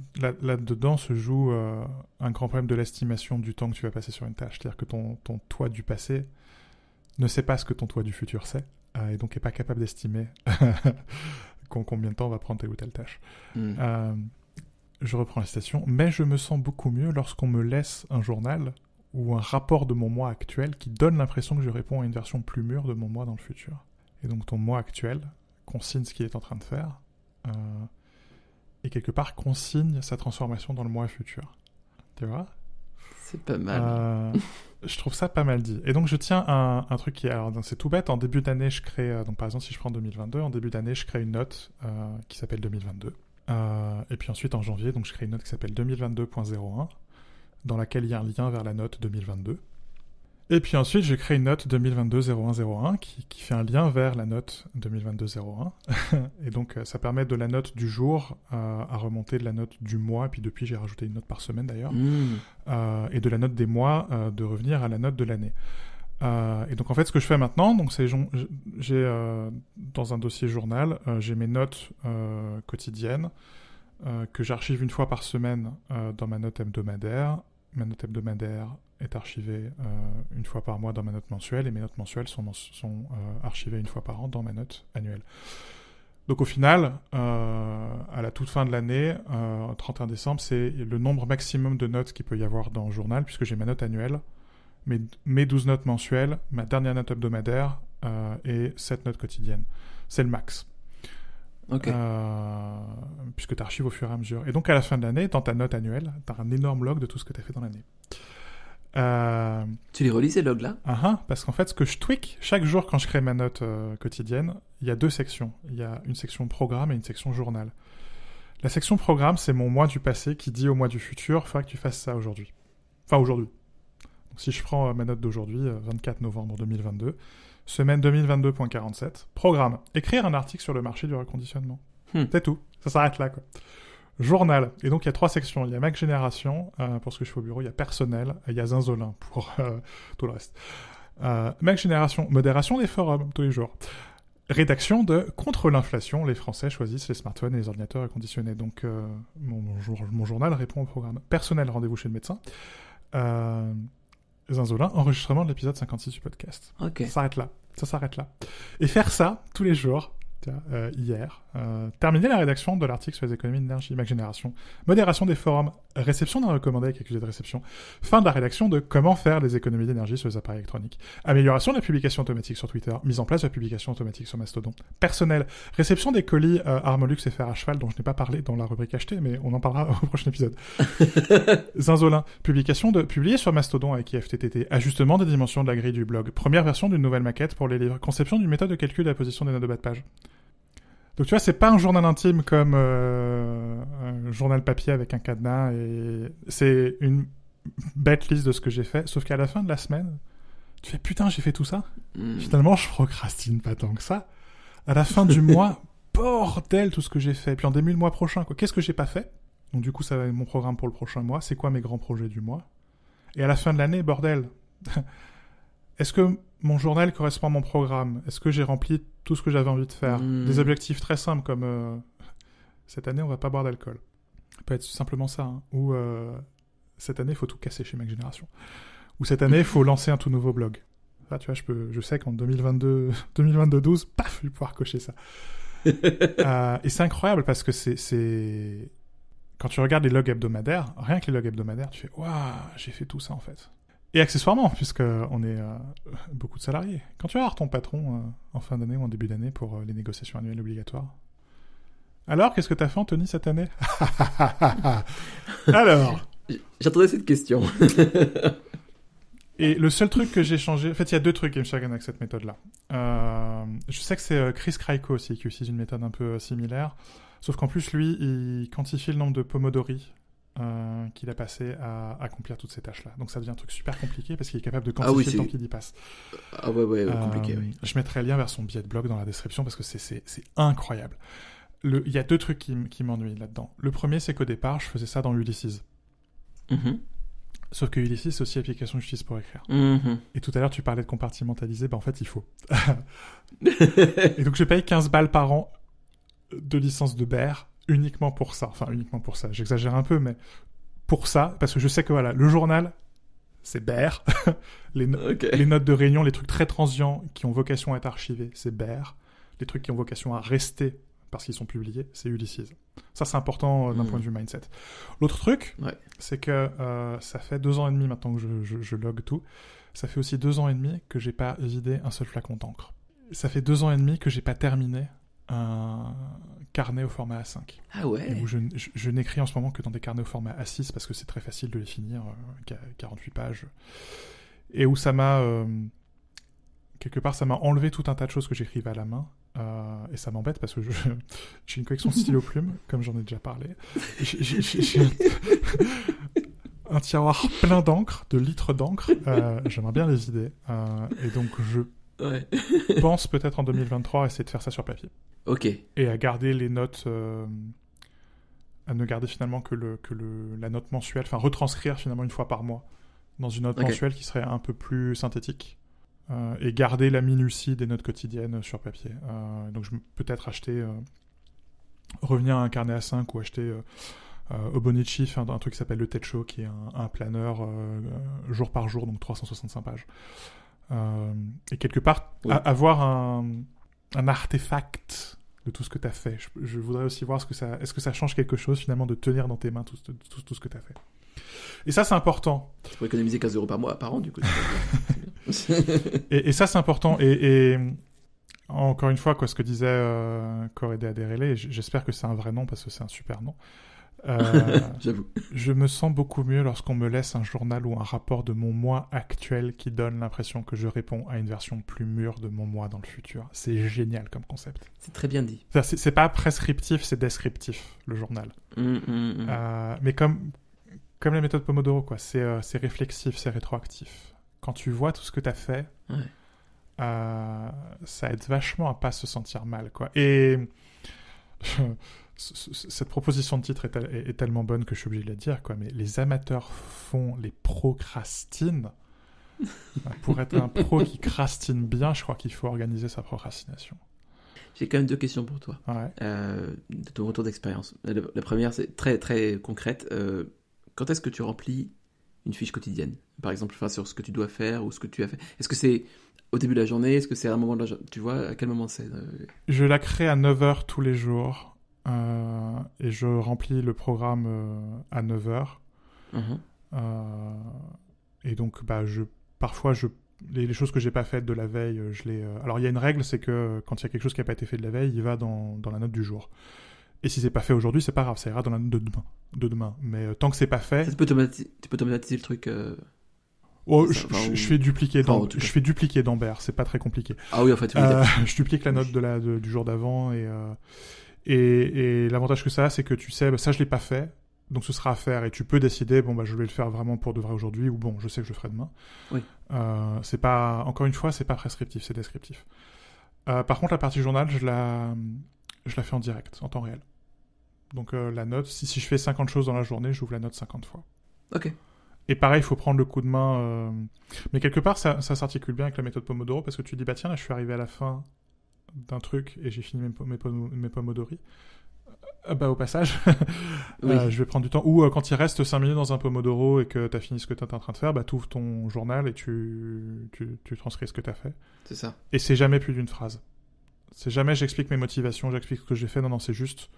là-dedans se joue euh, un grand problème de l'estimation du temps que tu vas passer sur une tâche. C'est-à-dire que ton, ton toi du passé ne sait pas ce que ton toi du futur sait. Euh, et donc n'est pas capable d'estimer combien de temps on va prendre telle ou telle tâche. Hmm. Euh, je reprends la citation, mais je me sens beaucoup mieux lorsqu'on me laisse un journal ou un rapport de mon moi actuel qui donne l'impression que je réponds à une version plus mûre de mon moi dans le futur. Et donc ton moi actuel consigne ce qu'il est en train de faire euh, et quelque part consigne sa transformation dans le moi futur. Tu vois c'est pas mal. Euh, je trouve ça pas mal dit. Et donc, je tiens un, un truc qui est. Alors, c'est tout bête. En début d'année, je crée. Euh, donc, par exemple, si je prends 2022, en début d'année, je crée une note euh, qui s'appelle 2022. et puis ensuite, en janvier, donc, je crée une note qui s'appelle 2022.01, dans laquelle il y a un lien vers la note 2022. Et puis ensuite, j'ai créé une note 2022-0101 qui, qui, fait un lien vers la note 2022-01. et donc, euh, ça permet de la note du jour euh, à remonter de la note du mois. Et puis depuis, j'ai rajouté une note par semaine d'ailleurs. Mmh. Euh, et de la note des mois, de revenir à la note de l'année. et donc en fait, ce que je fais maintenant, c'est j'ai dans un dossier journal, j'ai mes notes quotidiennes que j'archive une fois par semaine dans ma note hebdomadaire, ma note hebdomadaire est archivée euh, une fois par mois dans ma note mensuelle et mes notes mensuelles sont, sont euh, archivées une fois par an dans ma note annuelle. Donc au final, euh, à la toute fin de l'année, euh, 31 décembre, c'est le nombre maximum de notes qu'il peut y avoir dans le journal, puisque j'ai ma note annuelle, mes, mes 12 notes mensuelles, ma dernière note hebdomadaire et 7 notes quotidiennes. C'est le max. puisque tu archives au fur et à mesure. Et donc à la fin de l'année, dans ta note annuelle, tu as un énorme log de tout ce que tu as fait dans l'année. Euh, tu les relis ces logs-là uh-huh, Parce qu'en fait, ce que je tweak chaque jour quand je crée ma note euh, quotidienne, il y a deux sections. Il y a une section programme et une section journal. La section programme, c'est mon mois du passé qui dit au mois du futur, il faudra que tu fasses ça aujourd'hui. Enfin, aujourd'hui. Donc, si je prends euh, ma note d'aujourd'hui, 24 novembre 2022, semaine 2022.47, programme, écrire un article sur le marché du reconditionnement. Hmm. C'est tout. Ça s'arrête là, quoi. Journal. Et donc il y a trois sections. Il y a Mac Génération, euh, pour ce que je fais au bureau, il y a Personnel, et il y a Zinzolin pour euh, tout le reste. Euh, Mac Génération, modération des forums tous les jours. Rédaction de Contre l'inflation, les Français choisissent les smartphones et les ordinateurs à conditionnés. Donc euh, mon, mon, journal répond au programme. Personnel, rendez-vous chez le médecin. Zinzolin, enregistrement de l'épisode 56 du podcast. Okay. Ça s'arrête là. Ça s'arrête là. Et faire ça tous les jours, hier, euh, terminer la rédaction de l'article sur les économies d'énergie, ma génération, modération des forums, réception d'un recommandé avec accusé de réception, fin de la rédaction de comment faire des économies d'énergie sur les appareils électroniques, amélioration de la publication automatique sur Twitter, mise en place de la publication automatique sur Mastodon, personnel, réception des colis euh, Armolux et fer à cheval dont je n'ai pas parlé dans la rubrique achetée, mais on en parlera au prochain épisode. Zinzolin, publication de Publier sur Mastodon avec IFTTT, ajustement des dimensions de la grille du blog, première version d'une nouvelle maquette pour les livres, conception d'une méthode de calcul de la position des de bas de page. Donc tu vois, c'est pas un journal intime comme euh, un journal papier avec un cadenas. Et c'est une bête liste de ce que j'ai fait. Sauf qu'à la fin de la semaine, tu fais putain, j'ai fait tout ça. Hmm. Finalement, je procrastine pas tant que ça. À la fin du mois, bordel tout ce que j'ai fait. Puis en début le mois prochain, quoi. Qu'est-ce que j'ai pas fait Donc du coup, ça va être mon programme pour le prochain mois. C'est quoi mes grands projets du mois Et à la fin de l'année, bordel. Est-ce que mon journal correspond à mon programme. Est-ce que j'ai rempli tout ce que j'avais envie de faire hmm. Des objectifs très simples comme euh, cette année, on va pas boire d'alcool. Ça peut être simplement ça. Hein. Ou euh, cette année, il faut tout casser chez Mac Génération. Ou cette année, il faut lancer un tout nouveau blog. Ah, tu vois, je, peux, je sais qu'en 2022, 2022 12, paf, je vais pouvoir cocher ça. Euh, et c'est incroyable parce que c'est. Quand tu regardes les logs hebdomadaires, rien que les logs hebdomadaires, tu fais Waouh, j'ai fait tout ça en fait. Et accessoirement, puisque on est euh, beaucoup de salariés, quand tu vas voir ton patron euh, en fin d'année ou en début d'année pour euh, les négociations annuelles obligatoires, alors qu'est-ce que as fait Anthony cette année Alors J'attendais cette question. Et le seul truc que j'ai changé, en fait, il y a deux trucs qui me chagrinent avec cette méthode-là. je sais que c'est Chris Kraiko aussi qui utilise une méthode un peu similaire, sauf qu'en plus lui, il quantifie le nombre de pomodori euh, qu'il a passé à, accomplir toutes ces tâches-là. Donc ça devient un truc super compliqué parce qu'il est capable de ah quantifier ah le temps qu'il y passe. Ah ouais, euh, compliqué. oui. Je mettrai le lien vers son billet de blog dans la description parce que c'est incroyable. il y a deux trucs qui, m'ennuient là-dedans. Le premier, c'est qu'au départ, je faisais ça dans Ulysses. Mhm. Sauf que Ulysses, c'est aussi application que pour écrire. Mhm. Et tout à l'heure, tu parlais de compartimentaliser, ben en fait, il faut. et donc, je paye 15 balles par an de licence de Baird uniquement pour ça. Enfin, uniquement pour ça. J'exagère un peu, mais pour ça, parce que je sais que voilà, le journal, c'est bear les, notes de réunion, les trucs très transients qui ont vocation à être archivés, c'est bear Les trucs qui ont vocation à rester parce qu'ils sont publiés, c'est Ulysses. Ça, c'est important euh, d'un hmm. point de vue mindset. L'autre truc, c'est que euh, ça fait deux ans et demi maintenant que je, je, je log tout. Ça fait aussi deux ans et demi que j'ai pas vidé un seul flacon d'encre. Ça fait deux ans et demi que j'ai pas terminé un carnet au format A5. Ah ouais je, n'écris en ce moment que dans des carnets au format A6 parce que c'est très facile de les finir, 48 euh, pages. Et où ça m'a. Euh, quelque part, ça m'a enlevé tout un tas de choses que j'écrivais à la main. Euh, et ça m'embête parce que j'ai une collection de stylo-plume, comme j'en ai déjà parlé. J'ai un tiroir plein d'encre, de litres d'encre. J'aimerais bien les idées. et donc, je Ouais. pense peut-être en 2023 à essayer de faire ça sur papier. Ok. Et à garder les notes, euh, à ne garder finalement que, le, que le, la note mensuelle, enfin retranscrire finalement une fois par mois dans une note mensuelle qui serait un peu plus synthétique. Euh, et garder la minutie des notes quotidiennes sur papier. Euh, donc je peut-être acheter, revenir à un carnet à 5 ou acheter Obonichi un, truc qui s'appelle le Ted Show, qui est un, un planeur jour par jour, donc 365 pages. Euh, et quelque part, avoir un, un artefact de tout ce que tu as fait. Je, voudrais aussi voir ce que ça, est-ce que ça change quelque chose finalement de tenir dans tes mains tout, tout, ce que tu as fait. Et ça, c'est important. Tu peux économiser 15 euros par mois, par an, du coup. et, ça, c'est important. Et, encore une fois, quoi, ce que disait euh, Corée j'espère que c'est un vrai nom parce que c'est un super nom. Euh, J'avoue. Je me sens beaucoup mieux lorsqu'on me laisse un journal ou un rapport de mon moi actuel qui donne l'impression que je réponds à une version plus mûre de mon moi dans le futur. C'est génial comme concept. C'est très bien dit. C'est pas prescriptif, c'est descriptif, le journal. Mm, mm, mm. Euh, mais comme, comme la méthode Pomodoro, quoi. Euh, c'est réflexif, c'est rétroactif. Quand tu vois tout ce que tu as fait, ça aide vachement à pas se sentir mal, quoi. Et cette proposition de titre est, tellement bonne que je suis obligé de la dire, mais les amateurs font les procrastines. Pour être un pro qui crastine bien, je crois qu'il faut organiser sa procrastination. J'ai quand même deux questions pour toi, euh, de ton retour d'expérience. La, première, c'est très très concrète. Euh, quand est-ce que tu remplis une fiche quotidienne Par exemple, sur ce que tu dois faire ou ce que tu as fait. Est-ce que c'est au début de la journée Est-ce que c'est à un moment de la journée Tu vois, à quel moment c'est euh Je la crée à 9h tous les jours. Euh, et je remplis le programme euh, à 9h. Mhm. Euh, et donc, bah, je, parfois, je, les, choses que j'ai pas faites de la veille, je les. alors, il y a une règle, c'est que quand il y a quelque chose qui n'a pas été fait de la veille, il va dans, dans la note du jour. Et si c'est pas fait aujourd'hui, c'est pas grave, ça ira dans la note de demain. De demain. Mais tant que c'est pas fait. tu, peux automatiser le truc. je, fais dupliquer d'ambert dans, je fais dupliquer c'est pas très compliqué. Ah oui, en fait. je duplique la note de la, du jour d'avant et, et, l'avantage que ça a, c'est que tu sais, bah, ça je l'ai pas fait, donc ce sera à faire et tu peux décider bon bah je vais le faire vraiment pour de vrai aujourd'hui ou bon je sais que je le ferai demain. Oui. Euh, c'est pas encore une fois c'est pas prescriptif c'est descriptif. Euh, par contre la partie journal je la je la fais en direct en temps réel. Donc euh, la note si, si je fais 50 choses dans la journée j'ouvre la note 50 fois. Ok. Et pareil il faut prendre le coup de main mais quelque part ça, s'articule bien avec la méthode Pomodoro parce que tu dis bah tiens là je suis arrivé à la fin d'un truc et j'ai fini mes, mes, mes pomodori, euh, bah, au passage, euh, je vais prendre du temps. Ou euh, quand il reste 5 minutes dans un pomodoro et que tu as fini ce que tu es en train de faire, bah, tu ouvres ton journal et tu, tu, tu transcris ce que tu as fait. C'est ça. Et c'est jamais plus d'une phrase. C'est jamais j'explique mes motivations, j'explique ce que j'ai fait. Non, non, c'est juste.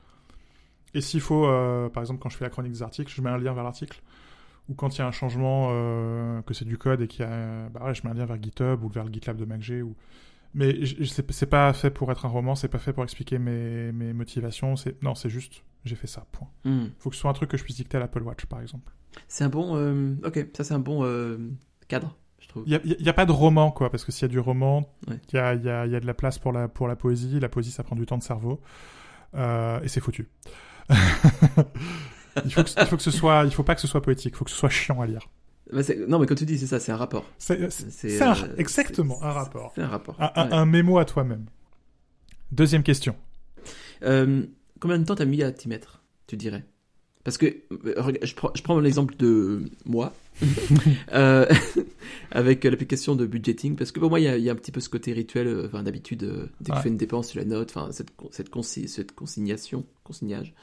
Et s'il faut, par exemple, quand je fais la chronique des articles, je mets un lien vers l'article. Ou quand il y a un changement, que c'est du code et qu'il y a. Bah, je mets un lien vers GitHub ou vers le GitLab de MacG. Ou... Mais c'est pas fait pour être un roman, c'est pas fait pour expliquer mes, motivations. Non, c'est juste, j'ai fait ça, point. Il hmm. Faut que ce soit un truc que je puisse dicter à l'Apple Watch, par exemple. C'est un bon. Euh, ok, ça c'est un bon euh, cadre, je trouve. Il n'y a, pas de roman, quoi, parce que s'il y a du roman, il y, a, de la place pour la, pour la poésie. La poésie, ça prend du temps de cerveau. Euh, et c'est foutu. il, faut il, faut que, ce soit, il faut pas que ce soit poétique, il faut que ce soit chiant à lire. Bah, non, mais quand tu dis, c'est ça, c'est un rapport. C'est euh, exactement un rapport. C'est un rapport. Un, mémo à toi-même. Deuxième question. Euh, combien de temps t'as mis à t'y mettre, tu dirais Parce que euh, je prends, l'exemple de moi, avec l'application de budgeting, parce que pour moi, il y, a un petit peu ce côté rituel. Enfin, d'habitude, dès que tu fais une dépense, tu la notes. Enfin, cette, cette, cette consignation, consignage,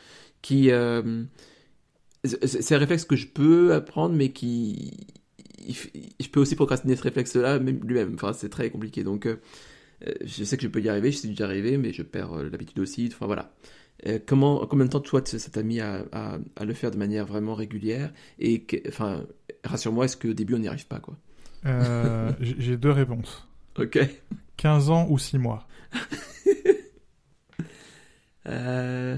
qui c'est un réflexe que je peux apprendre, mais qui. Je peux aussi procrastiner ce réflexe-là lui-même. Enfin, c'est très compliqué. Donc, euh, euh, je sais que je peux y arriver, je suis déjà arrivé, mais je perds euh, l'habitude aussi. Enfin, voilà. comment, combien de temps toi tu t'a mis à, le faire de manière vraiment régulière Et que, enfin, rassure-moi, est-ce qu'au début on n'y arrive pas quoi J'ai deux réponses. Ok. 15 ans ou 6 mois euh...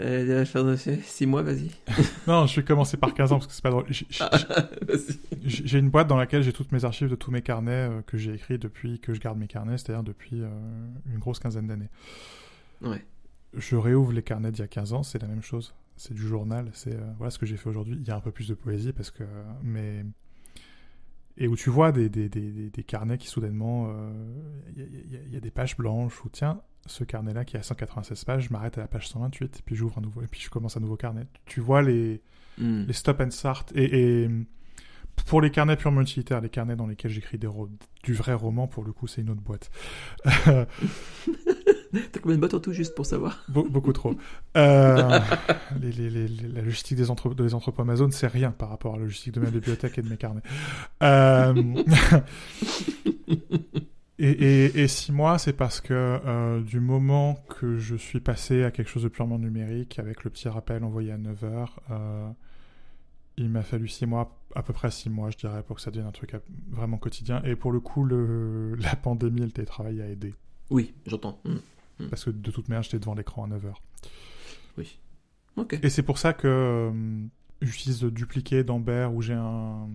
Euh, faire de 6 mois, vas-y. non, je vais commencer par 15 ans parce que c'est pas drôle. J'ai une boîte dans laquelle j'ai toutes mes archives de tous mes carnets euh, que j'ai écrits depuis que je garde mes carnets, c'est-à-dire depuis euh, une grosse quinzaine d'années. Ouais. Je réouvre les carnets d'il y a 15 ans, c'est la même chose. C'est du journal, c'est euh, voilà ce que j'ai fait aujourd'hui. Il y a un peu plus de poésie parce que. Mais... Et où tu vois des, des, des, des carnets qui soudainement. Il y, y, a des pages blanches où, tiens, ce carnet-là qui est à 196 pages, je m'arrête à la page 128 et puis j'ouvre un nouveau et puis je commence un nouveau carnet. Tu vois les, hmm. les stop and start et, et, pour les carnets purement utilitaires, les carnets dans lesquels j'écris des du vrai roman, pour le coup, c'est une autre boîte. T'as combien de boîtes en tout juste pour savoir Beaucoup trop. Euh, la logistique des, entre des entrepôts Amazon, c'est rien par rapport à la logistique de ma bibliothèque et de mes carnets. Euh... Et, six mois, c'est parce que euh, du moment que je suis passé à quelque chose de purement numérique, avec le petit rappel envoyé à 9h, euh, il m'a fallu six mois, à peu près six mois, je dirais, pour que ça devienne un truc vraiment quotidien. Et pour le coup, la pandémie et le télétravail a aidé. Oui, j'entends. Mm, mm. Parce que de toute manière, j'étais devant l'écran à 9h. Oui. Ok. Et c'est pour ça que euh, j'utilise dupliquer d'Amber où j'ai un,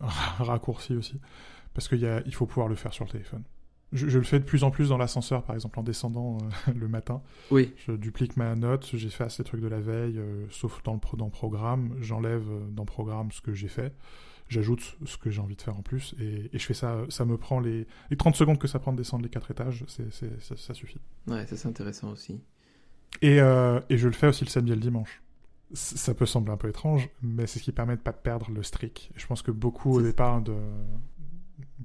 raccourci aussi parce qu'il faut pouvoir le faire sur le téléphone je, le fais de plus en plus dans l'ascenseur, par exemple, en descendant euh, le matin. Oui. Je duplique ma note, j'ai assez les trucs de la veille, euh, sauf dans le dans programme. J'enlève euh, dans programme ce que j'ai fait. J'ajoute ce que j'ai envie de faire en plus. Et, je fais ça. Ça me prend les, les 30 secondes que ça prend de descendre les quatre étages. c'est ça, suffit. Ouais, ça c'est intéressant aussi. Et, je le fais aussi le samedi et le dimanche ça peut sembler un peu étrange, mais c'est ce qui permet de ne pas perdre le streak. Je pense que beaucoup au départ de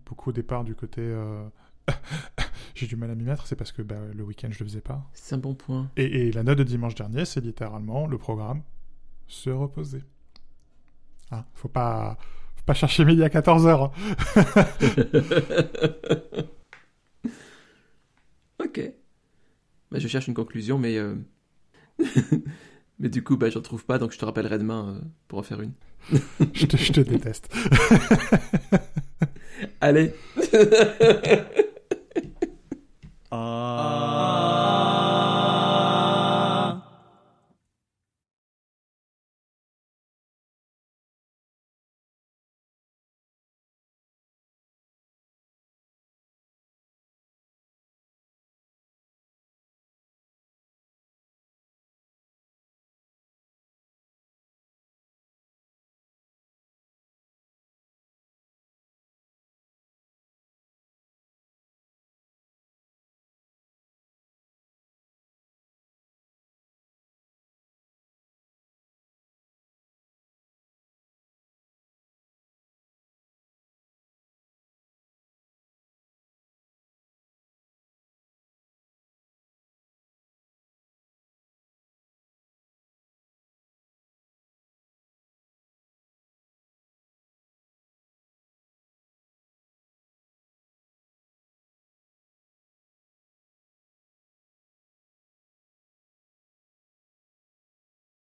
beaucoup au départ du côté j'ai du mal à m'y mettre, c'est parce que bah, le week-end, je le faisais pas. C'est un bon point. Et, la note de dimanche dernier, c'est littéralement le programme se reposer. Ah, faut pas, faut pas chercher midi à 14h. Hein. ok. Bah, je cherche une conclusion, mais. Euh, mais du coup, bah, j'en trouve pas, donc je te rappellerai demain euh, pour en faire une. je, te, je te déteste. Allez Uh... uh...